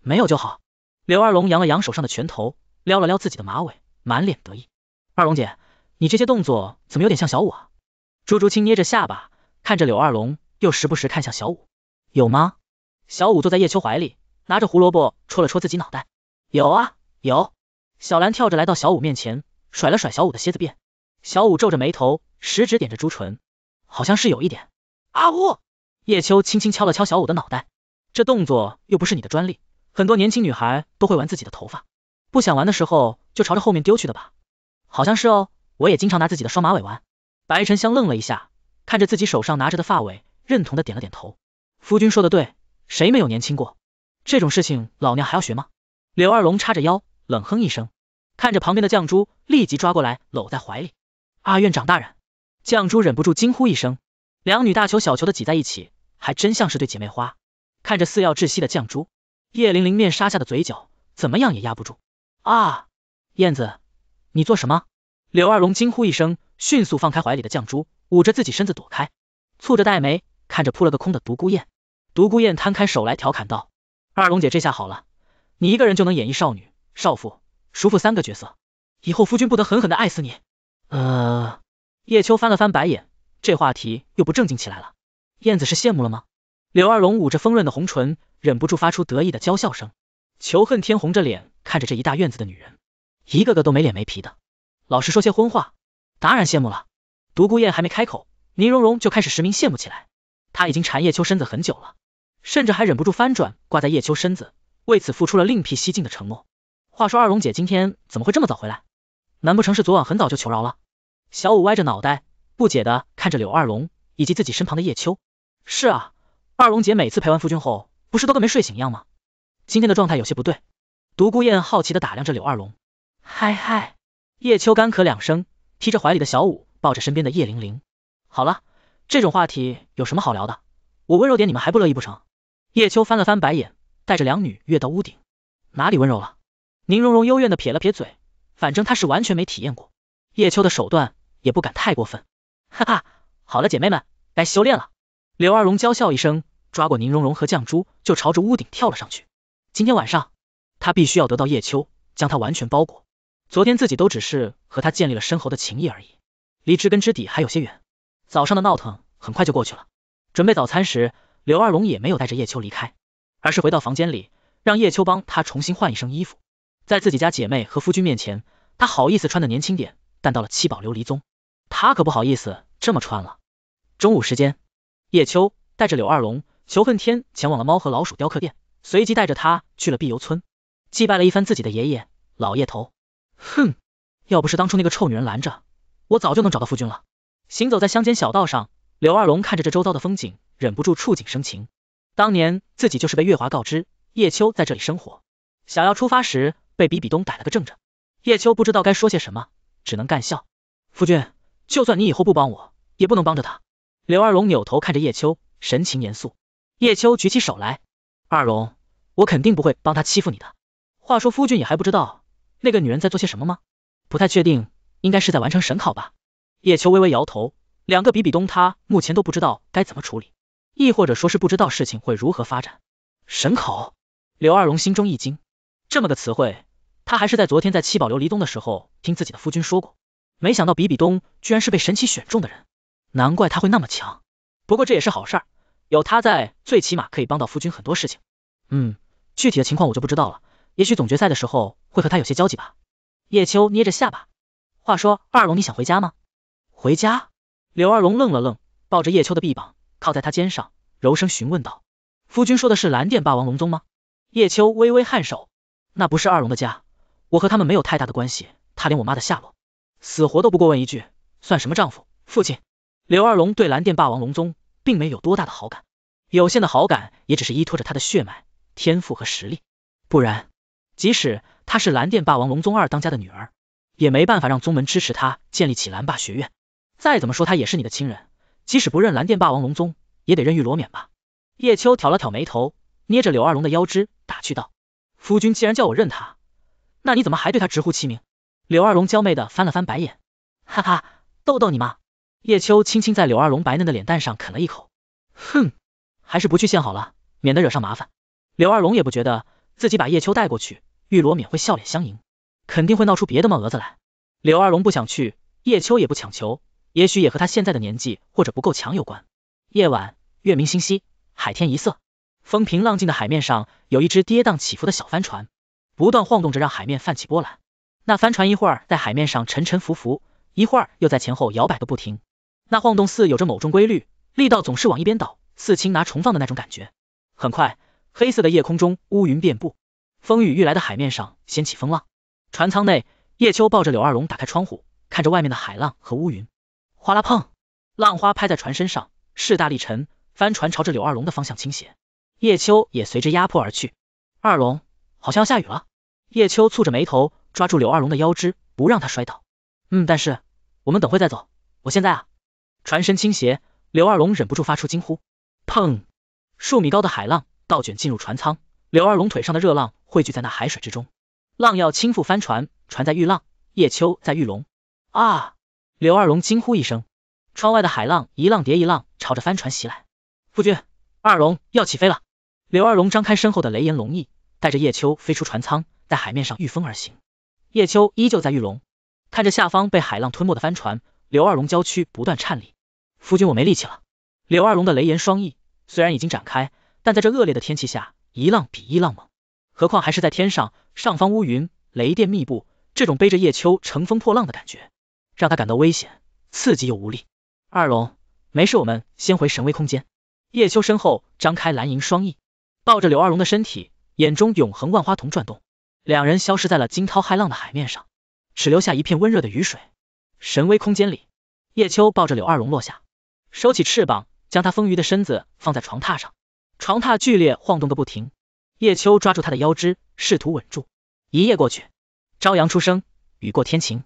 没有就好。柳二龙扬了扬手上的拳头，撩了撩自己的马尾，满脸得意。二龙姐，你这些动作怎么有点像小五啊？朱竹清捏着下巴看着柳二龙，又时不时看向小五。有吗？小五坐在叶秋怀里，拿着胡萝卜戳了戳自己脑袋。有啊有。小兰跳着来到小五面前，甩了甩小五的蝎子辫。小五皱着眉头，食指点着朱唇，好像是有一点。啊呜！叶秋轻轻敲了敲小五的脑袋，这动作又不是你的专利，很多年轻女孩都会玩自己的头发，不想玩的时候就朝着后面丢去的吧，好像是哦，我也经常拿自己的双马尾玩。白沉香愣了一下，看着自己手上拿着的发尾，认同的点了点头。夫君说的对，谁没有年轻过？这种事情老娘还要学吗？柳二龙叉着腰，冷哼一声，看着旁边的绛珠，立即抓过来搂在怀里。阿院长大人，绛珠忍不住惊呼一声，两女大球小球的挤在一起。还真像是对姐妹花，看着似要窒息的绛珠，叶玲玲面纱下的嘴角，怎么样也压不住。啊，燕子，你做什么？柳二龙惊呼一声，迅速放开怀里的绛珠，捂着自己身子躲开，蹙着黛眉看着扑了个空的独孤雁。独孤雁摊开手来调侃道：“二龙姐这下好了，你一个人就能演绎少女、少妇、叔父三个角色，以后夫君不得狠狠的爱死你？”呃，叶秋翻了翻白眼，这话题又不正经起来了。燕子是羡慕了吗？柳二龙捂着丰润的红唇，忍不住发出得意的娇笑声。仇恨天红着脸看着这一大院子的女人，一个个都没脸没皮的，老实说些荤话，当然羡慕了。独孤雁还没开口，倪荣荣就开始实名羡慕起来。她已经缠叶秋身子很久了，甚至还忍不住翻转挂在叶秋身子，为此付出了另辟蹊径的承诺。话说二龙姐今天怎么会这么早回来？难不成是昨晚很早就求饶了？小五歪着脑袋，不解的看着柳二龙以及自己身旁的叶秋。是啊，二龙姐每次陪完夫君后，不是都跟没睡醒一样吗？今天的状态有些不对。独孤雁好奇的打量着柳二龙，嗨嗨。叶秋干咳两声，提着怀里的小舞，抱着身边的叶玲玲。好了，这种话题有什么好聊的？我温柔点你们还不乐意不成？叶秋翻了翻白眼，带着两女跃到屋顶。哪里温柔了？宁荣荣幽怨的撇了撇嘴，反正她是完全没体验过叶秋的手段，也不敢太过分。哈哈，好了，姐妹们，该修炼了。刘二龙娇笑一声，抓过宁荣荣和绛珠，就朝着屋顶跳了上去。今天晚上，他必须要得到叶秋，将他完全包裹。昨天自己都只是和他建立了深厚的情谊而已，离知根知底还有些远。早上的闹腾很快就过去了。准备早餐时，刘二龙也没有带着叶秋离开，而是回到房间里，让叶秋帮他重新换一身衣服。在自己家姐妹和夫君面前，他好意思穿的年轻点，但到了七宝琉璃宗，他可不好意思这么穿了。中午时间。叶秋带着柳二龙、裘恨天前往了猫和老鼠雕刻店，随即带着他去了碧游村，祭拜了一番自己的爷爷老叶头。哼，要不是当初那个臭女人拦着，我早就能找到夫君了。行走在乡间小道上，柳二龙看着这周遭的风景，忍不住触景生情。当年自己就是被月华告知叶秋在这里生活，想要出发时被比比东逮了个正着。叶秋不知道该说些什么，只能干笑。夫君，就算你以后不帮我，也不能帮着他。刘二龙扭头看着叶秋，神情严肃。叶秋举起手来，二龙，我肯定不会帮他欺负你的。话说夫君也还不知道那个女人在做些什么吗？不太确定，应该是在完成神考吧。叶秋微微摇头，两个比比东，他目前都不知道该怎么处理，亦或者说是不知道事情会如何发展。神考，刘二龙心中一惊，这么个词汇，他还是在昨天在七宝琉璃宗的时候听自己的夫君说过。没想到比比东居然是被神奇选中的人。难怪他会那么强，不过这也是好事，有他在，最起码可以帮到夫君很多事情。嗯，具体的情况我就不知道了，也许总决赛的时候会和他有些交集吧。叶秋捏着下巴，话说二龙，你想回家吗？回家？刘二龙愣了愣，抱着叶秋的臂膀，靠在他肩上，柔声询问道：“夫君说的是蓝电霸王龙宗吗？”叶秋微微颔首，那不是二龙的家，我和他们没有太大的关系，他连我妈的下落，死活都不过问一句，算什么丈夫、父亲？刘二龙对蓝电霸王龙宗并没有多大的好感，有限的好感也只是依托着他的血脉、天赋和实力，不然，即使他是蓝电霸王龙宗二当家的女儿，也没办法让宗门支持他建立起蓝霸学院。再怎么说，他也是你的亲人，即使不认蓝电霸王龙宗，也得认玉罗冕吧？叶秋挑了挑眉头，捏着刘二龙的腰肢，打趣道：“夫君既然叫我认他，那你怎么还对他直呼其名？”刘二龙娇媚的翻了翻白眼，哈哈，逗逗你嘛。叶秋轻轻在柳二龙白嫩的脸蛋上啃了一口，哼，还是不去见好了，免得惹上麻烦。柳二龙也不觉得自己把叶秋带过去，玉罗冕会笑脸相迎，肯定会闹出别的么蛾子来。柳二龙不想去，叶秋也不强求，也许也和他现在的年纪或者不够强有关。夜晚，月明星稀，海天一色，风平浪静的海面上有一只跌宕起伏的小帆船，不断晃动着让海面泛起波澜。那帆船一会儿在海面上沉沉浮浮，一会儿又在前后摇摆个不停。那晃动似有着某种规律，力道总是往一边倒，似轻拿重放的那种感觉。很快，黑色的夜空中乌云遍布，风雨欲来的海面上掀起风浪。船舱内，叶秋抱着柳二龙打开窗户，看着外面的海浪和乌云。哗啦碰，浪花拍在船身上，势大力沉，帆船朝着柳二龙的方向倾斜，叶秋也随之压迫而去。二龙，好像要下雨了。叶秋蹙着眉头，抓住柳二龙的腰肢，不让他摔倒。嗯，但是我们等会再走，我现在啊。船身倾斜，刘二龙忍不住发出惊呼。砰！数米高的海浪倒卷进入船舱，刘二龙腿上的热浪汇聚在那海水之中。浪要倾覆帆船，船在遇浪，叶秋在遇龙。啊！刘二龙惊呼一声。窗外的海浪一浪叠一浪，朝着帆船袭来。夫君，二龙要起飞了。刘二龙张开身后的雷炎龙翼，带着叶秋飞出船舱，在海面上御风而行。叶秋依旧在御龙，看着下方被海浪吞没的帆船，刘二龙娇躯不断颤栗。夫君，我没力气了。柳二龙的雷炎双翼虽然已经展开，但在这恶劣的天气下，一浪比一浪猛，何况还是在天上，上方乌云雷电密布，这种背着叶秋乘风破浪的感觉，让他感到危险、刺激又无力。二龙没事，我们先回神威空间。叶秋身后张开蓝银双翼，抱着柳二龙的身体，眼中永恒万花筒转动，两人消失在了惊涛骇浪的海面上，只留下一片温热的雨水。神威空间里，叶秋抱着柳二龙落下。收起翅膀，将他丰腴的身子放在床榻上，床榻剧烈晃动个不停。叶秋抓住他的腰肢，试图稳住。一夜过去，朝阳初升，雨过天晴，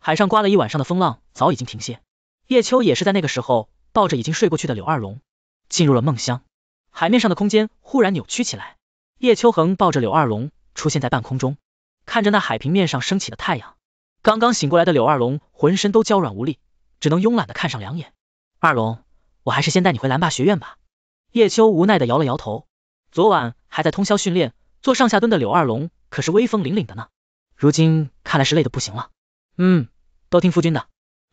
海上刮了一晚上的风浪早已经停歇。叶秋也是在那个时候抱着已经睡过去的柳二龙进入了梦乡。海面上的空间忽然扭曲起来，叶秋恒抱着柳二龙出现在半空中，看着那海平面上升起的太阳。刚刚醒过来的柳二龙浑身都娇软无力，只能慵懒的看上两眼。二龙，我还是先带你回蓝霸学院吧。叶秋无奈的摇了摇头。昨晚还在通宵训练做上下蹲的柳二龙，可是威风凛凛的呢。如今看来是累得不行了。嗯，都听夫君的。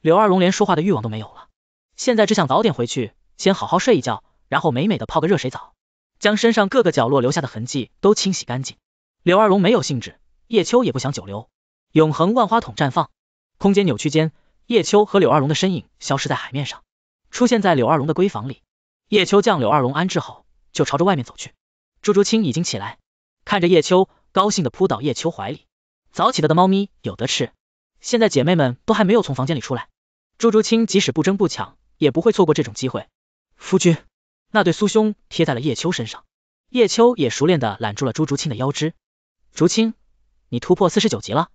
柳二龙连说话的欲望都没有了，现在只想早点回去，先好好睡一觉，然后美美的泡个热水澡，将身上各个角落留下的痕迹都清洗干净。柳二龙没有兴致，叶秋也不想久留。永恒万花筒绽放，空间扭曲间，叶秋和柳二龙的身影消失在海面上。出现在柳二龙的闺房里，叶秋将柳二龙安置好，就朝着外面走去。朱竹清已经起来，看着叶秋，高兴的扑倒叶秋怀里。早起的的猫咪有得吃，现在姐妹们都还没有从房间里出来，朱竹清即使不争不抢，也不会错过这种机会。夫君，那对苏兄贴在了叶秋身上，叶秋也熟练的揽住了朱竹清的腰肢。竹清，你突破四十九级了？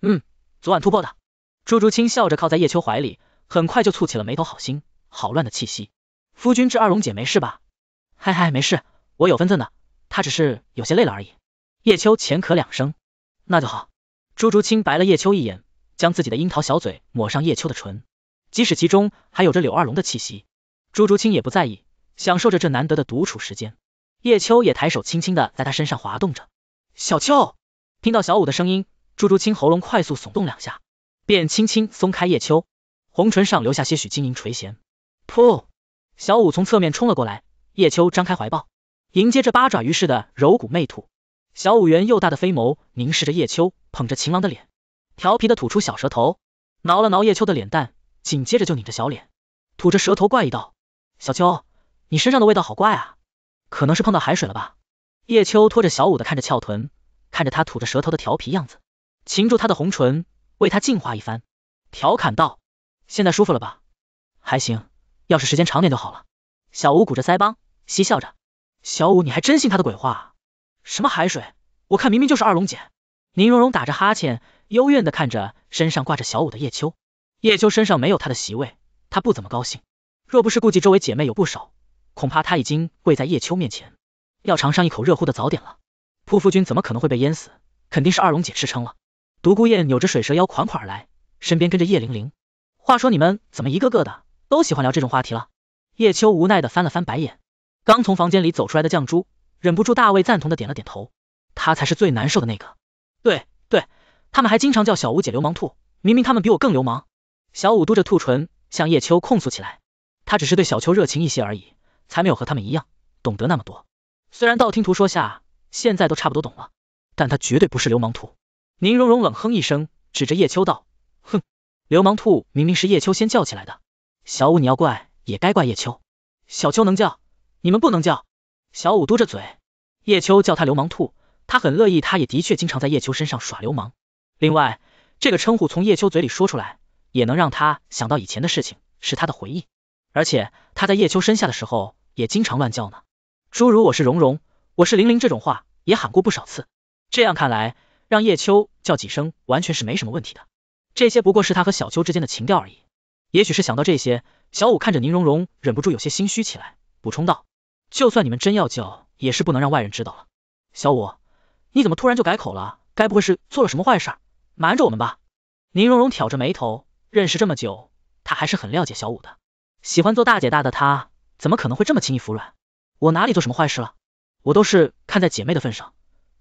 嗯，昨晚突破的。朱竹清笑着靠在叶秋怀里，很快就蹙起了眉头，好心。好乱的气息，夫君，之二龙姐没事吧？嗨嗨，没事，我有分寸的，她只是有些累了而已。叶秋浅咳两声，那就好。朱竹清白了叶秋一眼，将自己的樱桃小嘴抹上叶秋的唇，即使其中还有着柳二龙的气息，朱竹清也不在意，享受着这难得的独处时间。叶秋也抬手轻轻的在他身上滑动着。小秋，听到小五的声音，朱竹清喉咙快速耸动两下，便轻轻松开叶秋，红唇上留下些许晶莹垂涎。噗！小舞从侧面冲了过来，叶秋张开怀抱，迎接着八爪鱼似的柔骨媚兔。小舞圆又大的飞眸凝视着叶秋，捧着晴郎的脸，调皮的吐出小舌头，挠了挠叶秋的脸蛋，紧接着就拧着小脸，吐着舌头怪异道：“小秋，你身上的味道好怪啊，可能是碰到海水了吧？”叶秋拖着小舞的看着翘臀，看着他吐着舌头的调皮样子，擒住他的红唇，为他净化一番，调侃道：“现在舒服了吧？还行。”要是时间长点就好了，小舞鼓着腮帮，嬉笑着。小五，你还真信他的鬼话？什么海水？我看明明就是二龙姐。宁荣荣打着哈欠，幽怨的看着身上挂着小五的叶秋。叶秋身上没有他的席位，他不怎么高兴。若不是顾忌周围姐妹有不少，恐怕他已经跪在叶秋面前，要尝上一口热乎的早点了。匍匐君怎么可能会被淹死？肯定是二龙姐吃撑了。独孤雁扭着水蛇腰款款而来，身边跟着叶玲玲。话说你们怎么一个个的？都喜欢聊这种话题了。叶秋无奈的翻了翻白眼，刚从房间里走出来的酱珠忍不住大为赞同的点了点头，他才是最难受的那个。对对，他们还经常叫小舞姐流氓兔，明明他们比我更流氓。小五嘟着兔唇向叶秋控诉起来，他只是对小秋热情一些而已，才没有和他们一样懂得那么多。虽然道听途说下现在都差不多懂了，但他绝对不是流氓兔。宁荣荣冷哼一声，指着叶秋道，哼，流氓兔明明是叶秋先叫起来的。小五，你要怪也该怪叶秋，小秋能叫，你们不能叫。小五嘟着嘴，叶秋叫他流氓兔，他很乐意，他也的确经常在叶秋身上耍流氓。另外，这个称呼从叶秋嘴里说出来，也能让他想到以前的事情，是他的回忆。而且他在叶秋身下的时候，也经常乱叫呢，诸如我是蓉蓉，我是玲玲这种话，也喊过不少次。这样看来，让叶秋叫几声完全是没什么问题的。这些不过是他和小秋之间的情调而已。也许是想到这些，小五看着宁荣荣，忍不住有些心虚起来，补充道：“就算你们真要叫，也是不能让外人知道了。”小五，你怎么突然就改口了？该不会是做了什么坏事，瞒着我们吧？宁荣荣挑着眉头，认识这么久，她还是很了解小五的。喜欢做大姐大的她，怎么可能会这么轻易服软？我哪里做什么坏事了？我都是看在姐妹的份上，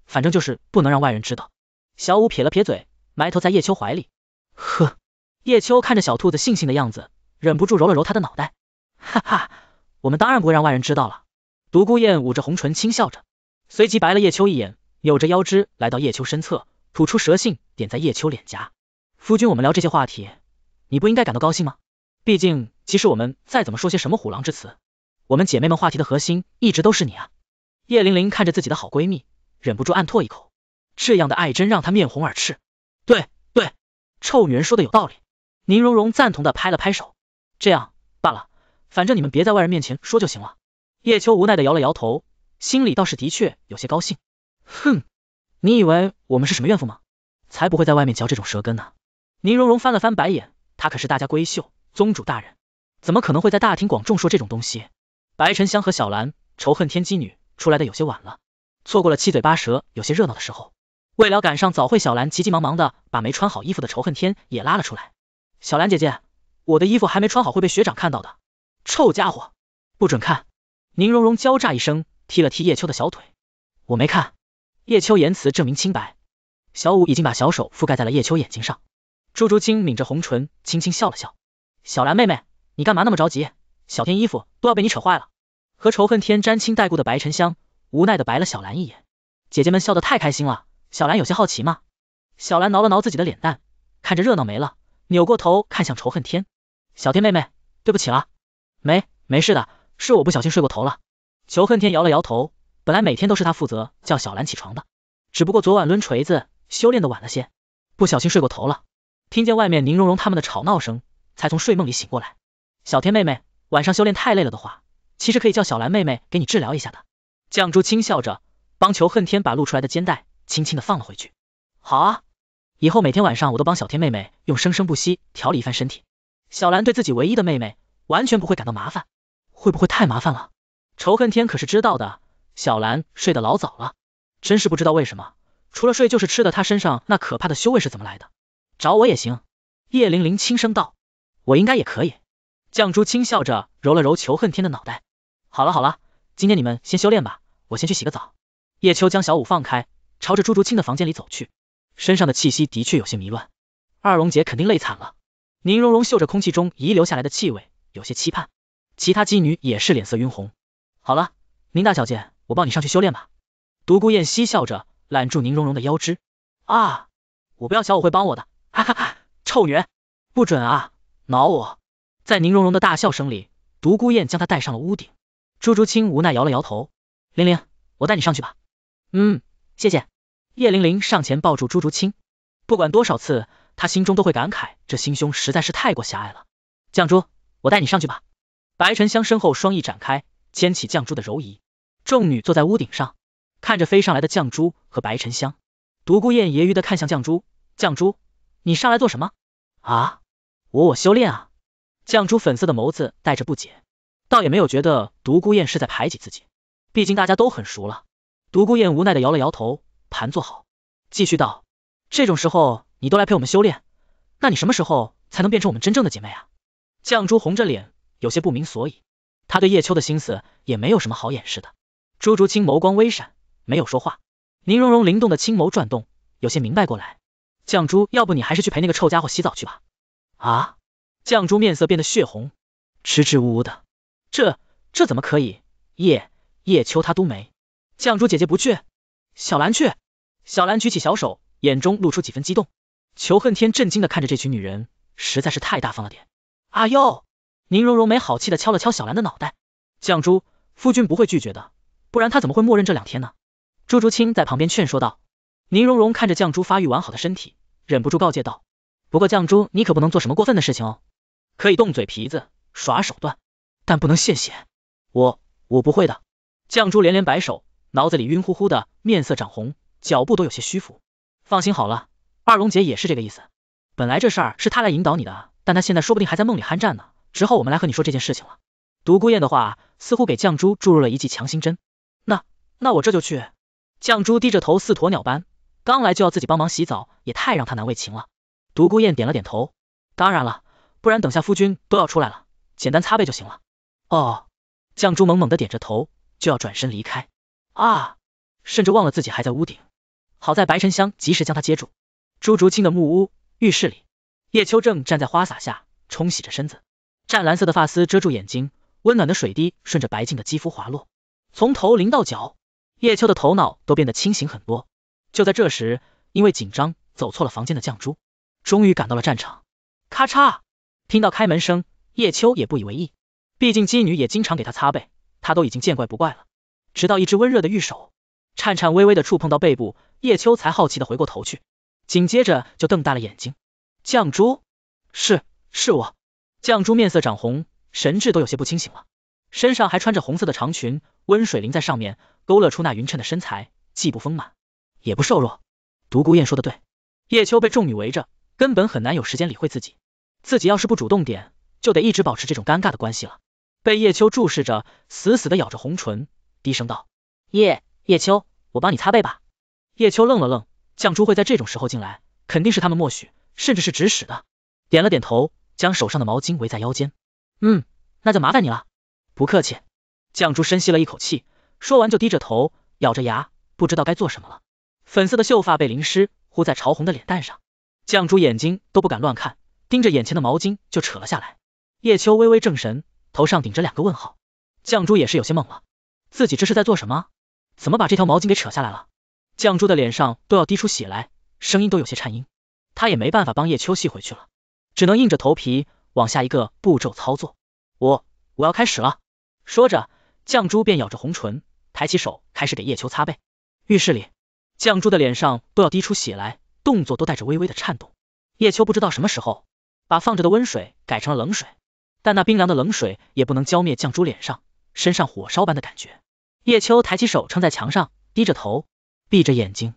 反正就是不能让外人知道。小五撇了撇嘴，埋头在叶秋怀里。呵。叶秋看着小兔子悻悻的样子，忍不住揉了揉他的脑袋，哈哈，我们当然不会让外人知道了。独孤雁捂着红唇轻笑着，随即白了叶秋一眼，扭着腰肢来到叶秋身侧，吐出蛇信点在叶秋脸颊。夫君，我们聊这些话题，你不应该感到高兴吗？毕竟，即使我们再怎么说些什么虎狼之词，我们姐妹们话题的核心一直都是你啊。叶玲玲看着自己的好闺蜜，忍不住暗唾一口，这样的爱真让她面红耳赤。对对，臭女人说的有道理。宁荣荣赞同的拍了拍手，这样罢了，反正你们别在外人面前说就行了。叶秋无奈的摇了摇头，心里倒是的确有些高兴。哼，你以为我们是什么怨妇吗？才不会在外面嚼这种舌根呢。宁荣荣翻了翻白眼，她可是大家闺秀，宗主大人怎么可能会在大庭广众说这种东西？白沉香和小兰仇恨天机女出来的有些晚了，错过了七嘴八舌有些热闹的时候，为了赶上早会，小兰急急忙忙的把没穿好衣服的仇恨天也拉了出来。小兰姐姐，我的衣服还没穿好，会被学长看到的。臭家伙，不准看！宁荣荣娇诈一声，踢了踢叶秋的小腿。我没看，叶秋言辞证明清白。小五已经把小手覆盖在了叶秋眼睛上。朱竹清抿着红唇，轻轻笑了笑。小兰妹妹，你干嘛那么着急？小天衣服都要被你扯坏了。和仇恨天沾亲带故的白沉香无奈的白了小兰一眼。姐姐们笑得太开心了，小兰有些好奇嘛。小兰挠了挠自己的脸蛋，看着热闹没了。扭过头看向仇恨天，小天妹妹，对不起啊，没没事的，是我不小心睡过头了。仇恨天摇了摇头，本来每天都是他负责叫小兰起床的，只不过昨晚抡锤子修炼的晚了些，不小心睡过头了，听见外面宁荣荣他们的吵闹声，才从睡梦里醒过来。小天妹妹，晚上修炼太累了的话，其实可以叫小兰妹妹给你治疗一下的。绛珠轻笑着，帮仇恨天把露出来的肩带轻轻的放了回去。好。啊，以后每天晚上我都帮小天妹妹用生生不息调理一番身体，小兰对自己唯一的妹妹完全不会感到麻烦，会不会太麻烦了？仇恨天可是知道的，小兰睡得老早了，真是不知道为什么，除了睡就是吃的，她身上那可怕的修为是怎么来的？找我也行，叶玲玲轻声道，我应该也可以。绛珠轻笑着揉了揉仇恨天的脑袋，好了好了，今天你们先修炼吧，我先去洗个澡。叶秋将小五放开，朝着朱竹清的房间里走去。身上的气息的确有些迷乱，二龙姐肯定累惨了。宁荣荣嗅着空气中遗留下来的气味，有些期盼。其他姬女也是脸色晕红。好了，宁大小姐，我抱你上去修炼吧。独孤雁嬉笑着揽住宁荣荣的腰肢，啊，我不要小五会帮我的，哈哈哈，臭女人，不准啊，挠我！在宁荣荣的大笑声里，独孤雁将她带上了屋顶。朱竹清无奈摇了摇头，玲玲，我带你上去吧。嗯，谢谢。叶玲玲上前抱住朱竹清，不管多少次，她心中都会感慨，这心胸实在是太过狭隘了。绛珠，我带你上去吧。白沉香身后双翼展开，牵起绛珠的柔仪。众女坐在屋顶上，看着飞上来的绛珠和白沉香。独孤雁揶揄的看向绛珠，绛珠，你上来做什么？啊，我我修炼啊。绛珠粉色的眸子带着不解，倒也没有觉得独孤雁是在排挤自己，毕竟大家都很熟了。独孤雁无奈的摇了摇头。盘坐好，继续道：“这种时候你都来陪我们修炼，那你什么时候才能变成我们真正的姐妹啊？”绛珠红着脸，有些不明所以。她对叶秋的心思也没有什么好掩饰的。朱竹清眸光微闪，没有说话。宁荣荣灵动的青眸转动，有些明白过来。绛珠，要不你还是去陪那个臭家伙洗澡去吧。啊！绛珠面色变得血红，支支吾吾的：“这这怎么可以？叶叶秋他都没……”绛珠姐姐不去，小兰去。小兰举起小手，眼中露出几分激动。裘恨天震惊的看着这群女人，实在是太大方了点。阿呦，宁荣荣没好气的敲了敲小兰的脑袋。绛珠，夫君不会拒绝的，不然他怎么会默认这两天呢？朱竹清在旁边劝说道。宁荣荣看着绛珠发育完好的身体，忍不住告诫道，不过绛珠，你可不能做什么过分的事情哦，可以动嘴皮子，耍手段，但不能献血。我我不会的。绛珠连连摆手，脑子里晕乎乎的，面色涨红。脚步都有些虚浮，放心好了，二龙姐也是这个意思。本来这事是他来引导你的，但他现在说不定还在梦里酣战呢。只好我们来和你说这件事情了。独孤雁的话似乎给绛珠注入了一剂强心针。那那我这就去。绛珠低着头似鸵鸟般，刚来就要自己帮忙洗澡，也太让她难为情了。独孤雁点了点头，当然了，不然等下夫君都要出来了，简单擦背就行了。哦，绛珠猛猛的点着头，就要转身离开，啊，甚至忘了自己还在屋顶。好在白沉香及时将他接住。朱竹清的木屋浴室里，叶秋正站在花洒下冲洗着身子，湛蓝色的发丝遮住眼睛，温暖的水滴顺着白净的肌肤滑落，从头淋到脚。叶秋的头脑都变得清醒很多。就在这时，因为紧张走错了房间的绛珠，终于赶到了战场。咔嚓，听到开门声，叶秋也不以为意，毕竟姬女也经常给他擦背，他都已经见怪不怪了。直到一只温热的玉手。颤颤巍巍的触碰到背部，叶秋才好奇的回过头去，紧接着就瞪大了眼睛。绛珠，是，是我。绛珠面色涨红，神志都有些不清醒了，身上还穿着红色的长裙，温水淋在上面，勾勒出那匀称的身材，既不丰满，也不瘦弱。独孤雁说的对，叶秋被众女围着，根本很难有时间理会自己，自己要是不主动点，就得一直保持这种尴尬的关系了。被叶秋注视着，死死的咬着红唇，低声道：“叶。”叶秋，我帮你擦背吧。叶秋愣了愣，绛珠会在这种时候进来，肯定是他们默许甚至是指使的。点了点头，将手上的毛巾围在腰间。嗯，那就麻烦你了。不客气。绛珠深吸了一口气，说完就低着头，咬着牙，不知道该做什么了。粉色的秀发被淋湿，糊在潮红的脸蛋上。绛珠眼睛都不敢乱看，盯着眼前的毛巾就扯了下来。叶秋微微正神，头上顶着两个问号。绛珠也是有些懵了，自己这是在做什么？怎么把这条毛巾给扯下来了？绛珠的脸上都要滴出血来，声音都有些颤音，他也没办法帮叶秋系回去了，只能硬着头皮往下一个步骤操作。我我要开始了，说着，绛珠便咬着红唇，抬起手开始给叶秋擦背。浴室里，绛珠的脸上都要滴出血来，动作都带着微微的颤动。叶秋不知道什么时候把放着的温水改成了冷水，但那冰凉的冷水也不能浇灭绛珠脸上、身上火烧般的感觉。叶秋抬起手撑在墙上，低着头，闭着眼睛。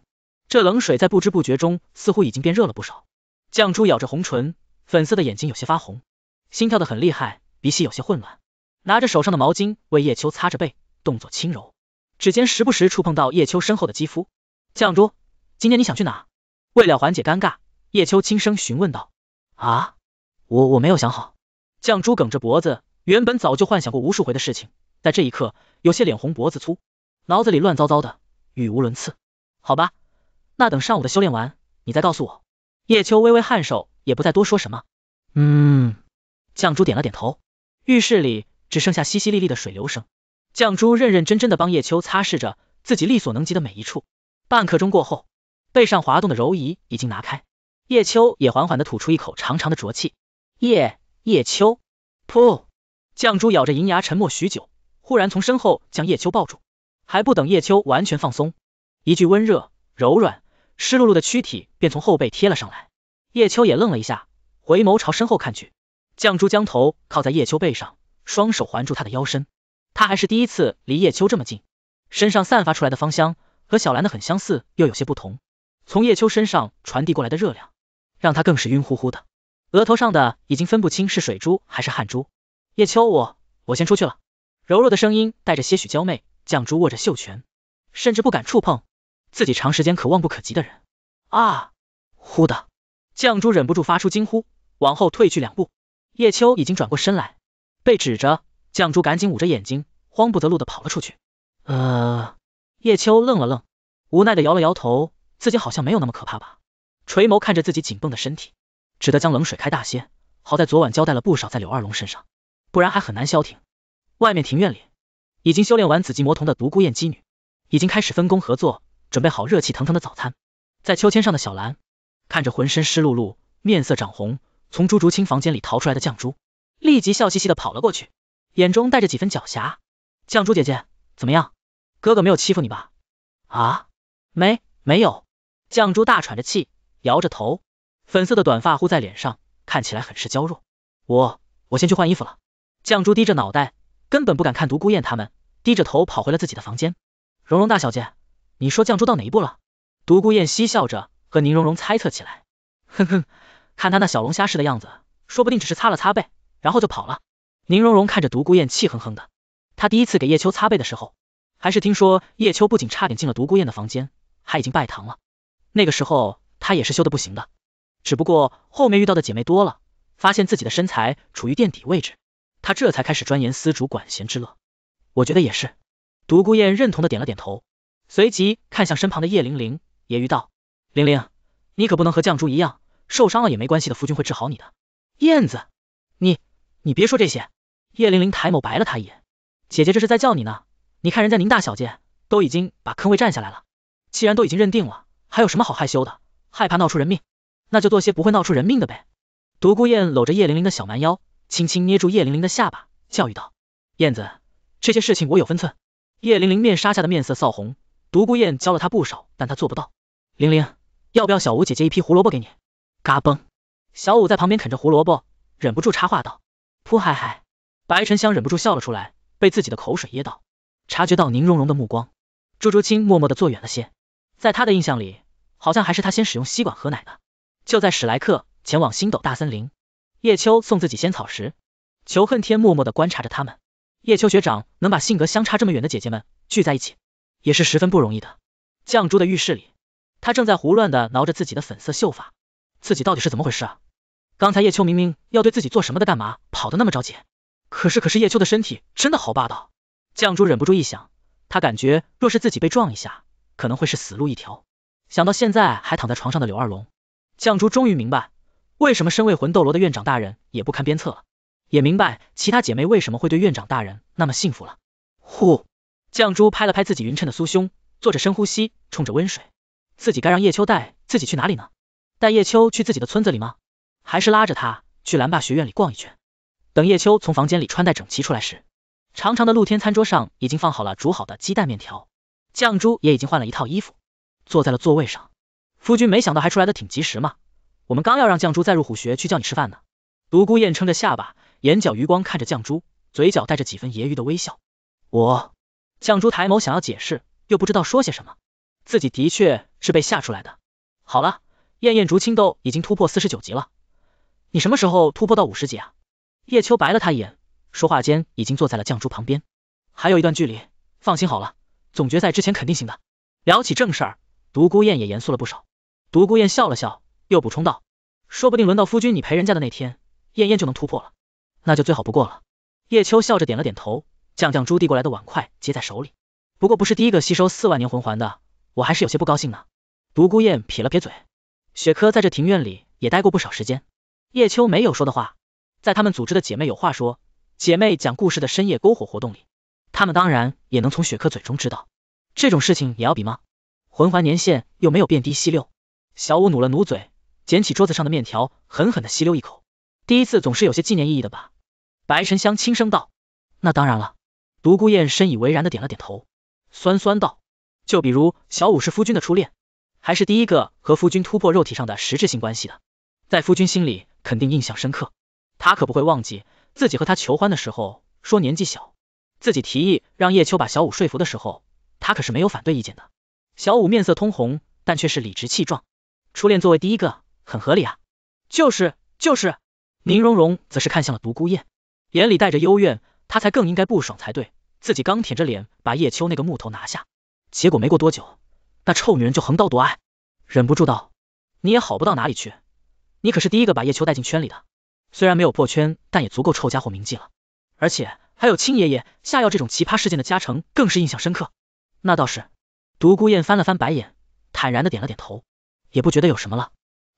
这冷水在不知不觉中，似乎已经变热了不少。绛珠咬着红唇，粉色的眼睛有些发红，心跳的很厉害，鼻息有些混乱。拿着手上的毛巾为叶秋擦着背，动作轻柔，指尖时不时触碰到叶秋身后的肌肤。绛珠，今天你想去哪？为了缓解尴尬，叶秋轻声询问道。啊，我我没有想好。绛珠梗着脖子，原本早就幻想过无数回的事情。在这一刻，有些脸红脖子粗，脑子里乱糟糟的，语无伦次。好吧，那等上午的修炼完，你再告诉我。叶秋微微颔首，也不再多说什么。嗯。酱珠点了点头。浴室里只剩下淅淅沥沥的水流声。酱珠认认真真的帮叶秋擦拭着自己力所能及的每一处。半刻钟过后，背上滑动的柔仪已经拿开，叶秋也缓缓的吐出一口长长的浊气。叶叶秋，噗。酱珠咬着银牙，沉默许久。忽然从身后将叶秋抱住，还不等叶秋完全放松，一具温热、柔软、湿漉漉的躯体便从后背贴了上来。叶秋也愣了一下，回眸朝身后看去，绛珠将头靠在叶秋背上，双手环住他的腰身。他还是第一次离叶秋这么近，身上散发出来的芳香和小兰的很相似，又有些不同。从叶秋身上传递过来的热量，让他更是晕乎乎的，额头上的已经分不清是水珠还是汗珠。叶秋，我我先出去了。柔弱的声音带着些许娇媚，绛珠握着袖拳，甚至不敢触碰自己长时间可望不可及的人。啊！呼的，绛珠忍不住发出惊呼，往后退去两步。叶秋已经转过身来，被指着，绛珠赶紧捂着眼睛，慌不择路的跑了出去。呃，叶秋愣了愣，无奈的摇了摇头，自己好像没有那么可怕吧？垂眸看着自己紧绷的身体，只得将冷水开大些。好在昨晚交代了不少在柳二龙身上，不然还很难消停。外面庭院里，已经修炼完紫极魔瞳的独孤雁姬女，已经开始分工合作，准备好热气腾腾的早餐。在秋千上的小兰看着浑身湿漉漉、面色涨红，从朱竹清房间里逃出来的绛珠，立即笑嘻嘻的跑了过去，眼中带着几分狡黠。绛珠姐姐，怎么样？哥哥没有欺负你吧？啊，没，没有。绛珠大喘着气，摇着头，粉色的短发糊在脸上，看起来很是娇弱。我，我先去换衣服了。绛珠低着脑袋。根本不敢看独孤雁，他们低着头跑回了自己的房间。蓉蓉大小姐，你说绛猪到哪一步了？独孤雁嬉笑着和宁荣荣猜测起来。哼哼，看他那小龙虾似的样子，说不定只是擦了擦背，然后就跑了。宁荣荣看着独孤雁气哼哼的。她第一次给叶秋擦背的时候，还是听说叶秋不仅差点进了独孤雁的房间，还已经拜堂了。那个时候她也是羞的不行的。只不过后面遇到的姐妹多了，发现自己的身材处于垫底位置。他这才开始钻研丝竹管弦之乐，我觉得也是。独孤雁认同的点了点头，随即看向身旁的叶玲玲，揶揄道：“玲玲，你可不能和绛珠一样，受伤了也没关系的，夫君会治好你的。”燕子，你你别说这些。叶玲玲抬眸白了他一眼，姐姐这是在叫你呢。你看人家宁大小姐都已经把坑位占下来了，既然都已经认定了，还有什么好害羞的，害怕闹出人命，那就做些不会闹出人命的呗。独孤雁搂着叶玲玲的小蛮腰。轻轻捏住叶玲玲的下巴，教育道：“燕子，这些事情我有分寸。”叶玲玲面纱下的面色臊红，独孤雁教了她不少，但她做不到。玲玲，要不要小五姐姐一批胡萝卜给你？嘎嘣，小五在旁边啃着胡萝卜，忍不住插话道：“噗嗨嗨！”白沉香忍不住笑了出来，被自己的口水噎到。察觉到宁荣荣的目光，朱竹清默默的坐远了些。在他的印象里，好像还是他先使用吸管喝奶的。就在史莱克前往星斗大森林。叶秋送自己仙草时，仇恨天默默的观察着他们。叶秋学长能把性格相差这么远的姐姐们聚在一起，也是十分不容易的。绛珠的浴室里，他正在胡乱的挠着自己的粉色秀发，自己到底是怎么回事啊？刚才叶秋明明要对自己做什么的，干嘛跑得那么着急？可是可是叶秋的身体真的好霸道，绛珠忍不住一想，他感觉若是自己被撞一下，可能会是死路一条。想到现在还躺在床上的柳二龙，绛珠终于明白。为什么身为魂斗罗的院长大人也不堪鞭策了，也明白其他姐妹为什么会对院长大人那么信服了。呼，酱珠拍了拍自己匀称的酥胸，做着深呼吸，冲着温水。自己该让叶秋带自己去哪里呢？带叶秋去自己的村子里吗？还是拉着他去蓝霸学院里逛一圈？等叶秋从房间里穿戴整齐出来时，长长的露天餐桌上已经放好了煮好的鸡蛋面条，酱珠也已经换了一套衣服，坐在了座位上。夫君没想到还出来的挺及时嘛。我们刚要让绛珠再入虎穴去叫你吃饭呢。独孤雁撑着下巴，眼角余光看着绛珠，嘴角带着几分揶揄的微笑。我，绛珠抬眸想要解释，又不知道说些什么。自己的确是被吓出来的。好了，燕燕竹青豆已经突破四十九级了，你什么时候突破到五十级啊？叶秋白了他一眼，说话间已经坐在了绛珠旁边。还有一段距离，放心好了，总决赛之前肯定行的。聊起正事，独孤雁也严肃了不少。独孤雁笑了笑。又补充道，说不定轮到夫君你陪人家的那天，燕燕就能突破了，那就最好不过了。叶秋笑着点了点头，将将朱递过来的碗筷接在手里。不过不是第一个吸收四万年魂环的，我还是有些不高兴呢。独孤雁撇了撇嘴，雪珂在这庭院里也待过不少时间。叶秋没有说的话，在他们组织的姐妹有话说、姐妹讲故事的深夜篝火活动里，他们当然也能从雪珂嘴中知道。这种事情也要比吗？魂环年限又没有变低，吸六。小五努了努嘴。捡起桌子上的面条，狠狠的吸溜一口。第一次总是有些纪念意义的吧？白沉香轻声道。那当然了。独孤雁深以为然的点了点头，酸酸道，就比如小五是夫君的初恋，还是第一个和夫君突破肉体上的实质性关系的，在夫君心里肯定印象深刻。他可不会忘记自己和他求欢的时候说年纪小，自己提议让叶秋把小五说服的时候，他可是没有反对意见的。小五面色通红，但却是理直气壮。初恋作为第一个。很合理啊，就是就是。宁荣荣则是看向了独孤雁，眼里带着幽怨，她才更应该不爽才对。自己刚舔着脸把叶秋那个木头拿下，结果没过多久，那臭女人就横刀夺爱，忍不住道：“你也好不到哪里去，你可是第一个把叶秋带进圈里的，虽然没有破圈，但也足够臭家伙铭记了。而且还有亲爷爷下药这种奇葩事件的加成，更是印象深刻。”那倒是，独孤雁翻了翻白眼，坦然的点了点头，也不觉得有什么了。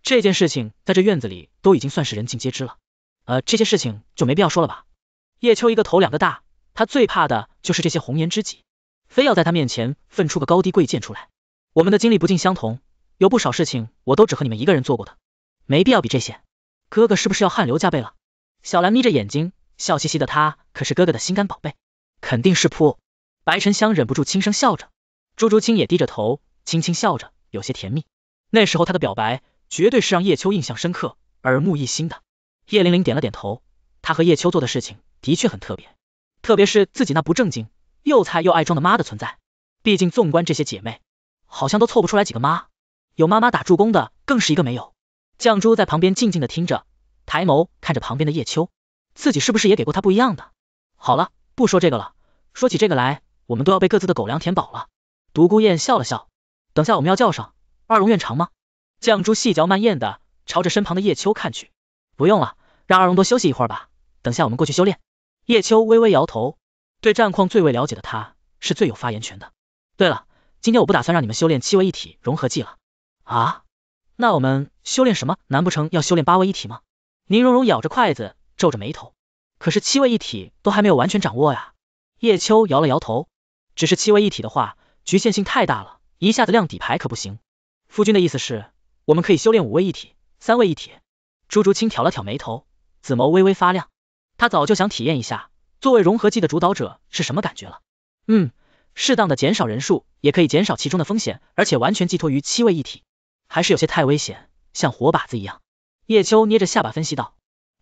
这件事情在这院子里都已经算是人尽皆知了，呃，这些事情就没必要说了吧。叶秋一个头两个大，他最怕的就是这些红颜知己，非要在他面前分出个高低贵贱出来。我们的经历不尽相同，有不少事情我都只和你们一个人做过的，没必要比这些。哥哥是不是要汗流浃背了？小兰眯着眼睛，笑嘻嘻的，她可是哥哥的心肝宝贝，肯定是扑。白沉香忍不住轻声笑着，朱竹清也低着头，轻轻笑着，有些甜蜜。那时候他的表白。绝对是让叶秋印象深刻、耳目一新的。叶玲玲点了点头，她和叶秋做的事情的确很特别，特别是自己那不正经、又菜又爱装的妈的存在。毕竟纵观这些姐妹，好像都凑不出来几个妈，有妈妈打助攻的更是一个没有。绛珠在旁边静静的听着，抬眸看着旁边的叶秋，自己是不是也给过他不一样的？好了，不说这个了，说起这个来，我们都要被各自的狗粮填饱了。独孤雁笑了笑，等下我们要叫上二龙院长吗？酱猪细嚼慢咽的朝着身旁的叶秋看去，不用了，让二龙多休息一会儿吧，等下我们过去修炼。叶秋微微摇头，对战况最为了解的他是最有发言权的。对了，今天我不打算让你们修炼七位一体融合技了啊，那我们修炼什么？难不成要修炼八位一体吗？宁荣荣咬着筷子皱着眉头，可是七位一体都还没有完全掌握呀。叶秋摇了摇头，只是七位一体的话局限性太大了，一下子亮底牌可不行。夫君的意思是？我们可以修炼五位一体、三位一体。朱竹清挑了挑眉头，紫眸微微发亮。他早就想体验一下作为融合剂的主导者是什么感觉了。嗯，适当的减少人数也可以减少其中的风险，而且完全寄托于七位一体，还是有些太危险，像活靶子一样。叶秋捏着下巴分析道，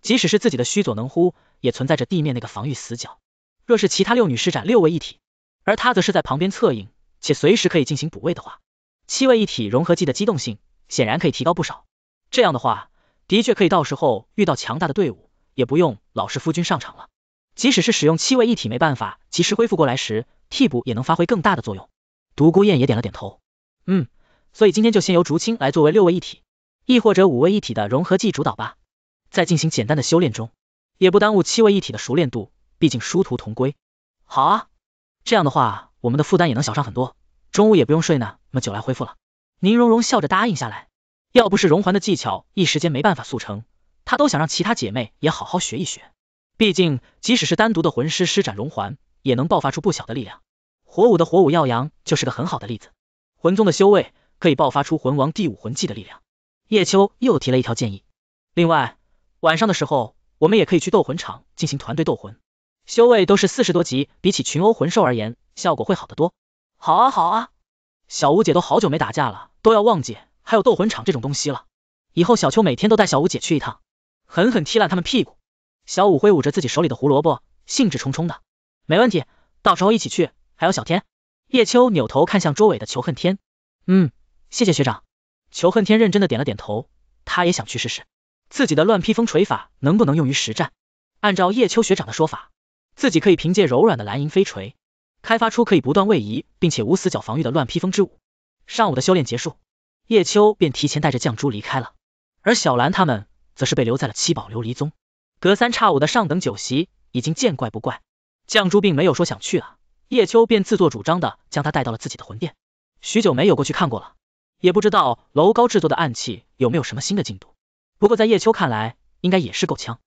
即使是自己的虚佐能乎，也存在着地面那个防御死角。若是其他六女施展六位一体，而他则是在旁边策应，且随时可以进行补位的话，七位一体融合剂的机动性。显然可以提高不少，这样的话，的确可以到时候遇到强大的队伍，也不用老是夫君上场了。即使是使用七位一体没办法及时恢复过来时，替补也能发挥更大的作用。独孤雁也点了点头，嗯，所以今天就先由竹青来作为六位一体，亦或者五位一体的融合剂主导吧。在进行简单的修炼中，也不耽误七位一体的熟练度，毕竟殊途同归。好啊，这样的话，我们的负担也能小上很多，中午也不用睡那么久来恢复了。宁荣荣笑着答应下来，要不是荣环的技巧，一时间没办法速成，她都想让其他姐妹也好好学一学。毕竟，即使是单独的魂师施展荣环，也能爆发出不小的力量。火舞的火舞耀阳就是个很好的例子。魂宗的修为可以爆发出魂王第五魂技的力量。叶秋又提了一条建议，另外，晚上的时候我们也可以去斗魂场进行团队斗魂，修为都是四十多级，比起群殴魂兽而言，效果会好得多。好啊，好啊。小舞姐都好久没打架了，都要忘记还有斗魂场这种东西了。以后小秋每天都带小舞姐去一趟，狠狠踢烂他们屁股。小五挥舞着自己手里的胡萝卜，兴致冲冲的。没问题，到时候一起去。还有小天，叶秋扭头看向桌尾的仇恨天，嗯，谢谢学长。仇恨天认真的点了点头，他也想去试试自己的乱披风锤法能不能用于实战。按照叶秋学长的说法，自己可以凭借柔软的蓝银飞锤。开发出可以不断位移并且无死角防御的乱披风之舞。上午的修炼结束，叶秋便提前带着绛珠离开了，而小兰他们则是被留在了七宝琉璃宗。隔三差五的上等酒席已经见怪不怪，绛珠并没有说想去，啊，叶秋便自作主张的将他带到了自己的魂殿。许久没有过去看过了，也不知道楼高制作的暗器有没有什么新的进度，不过在叶秋看来，应该也是够呛。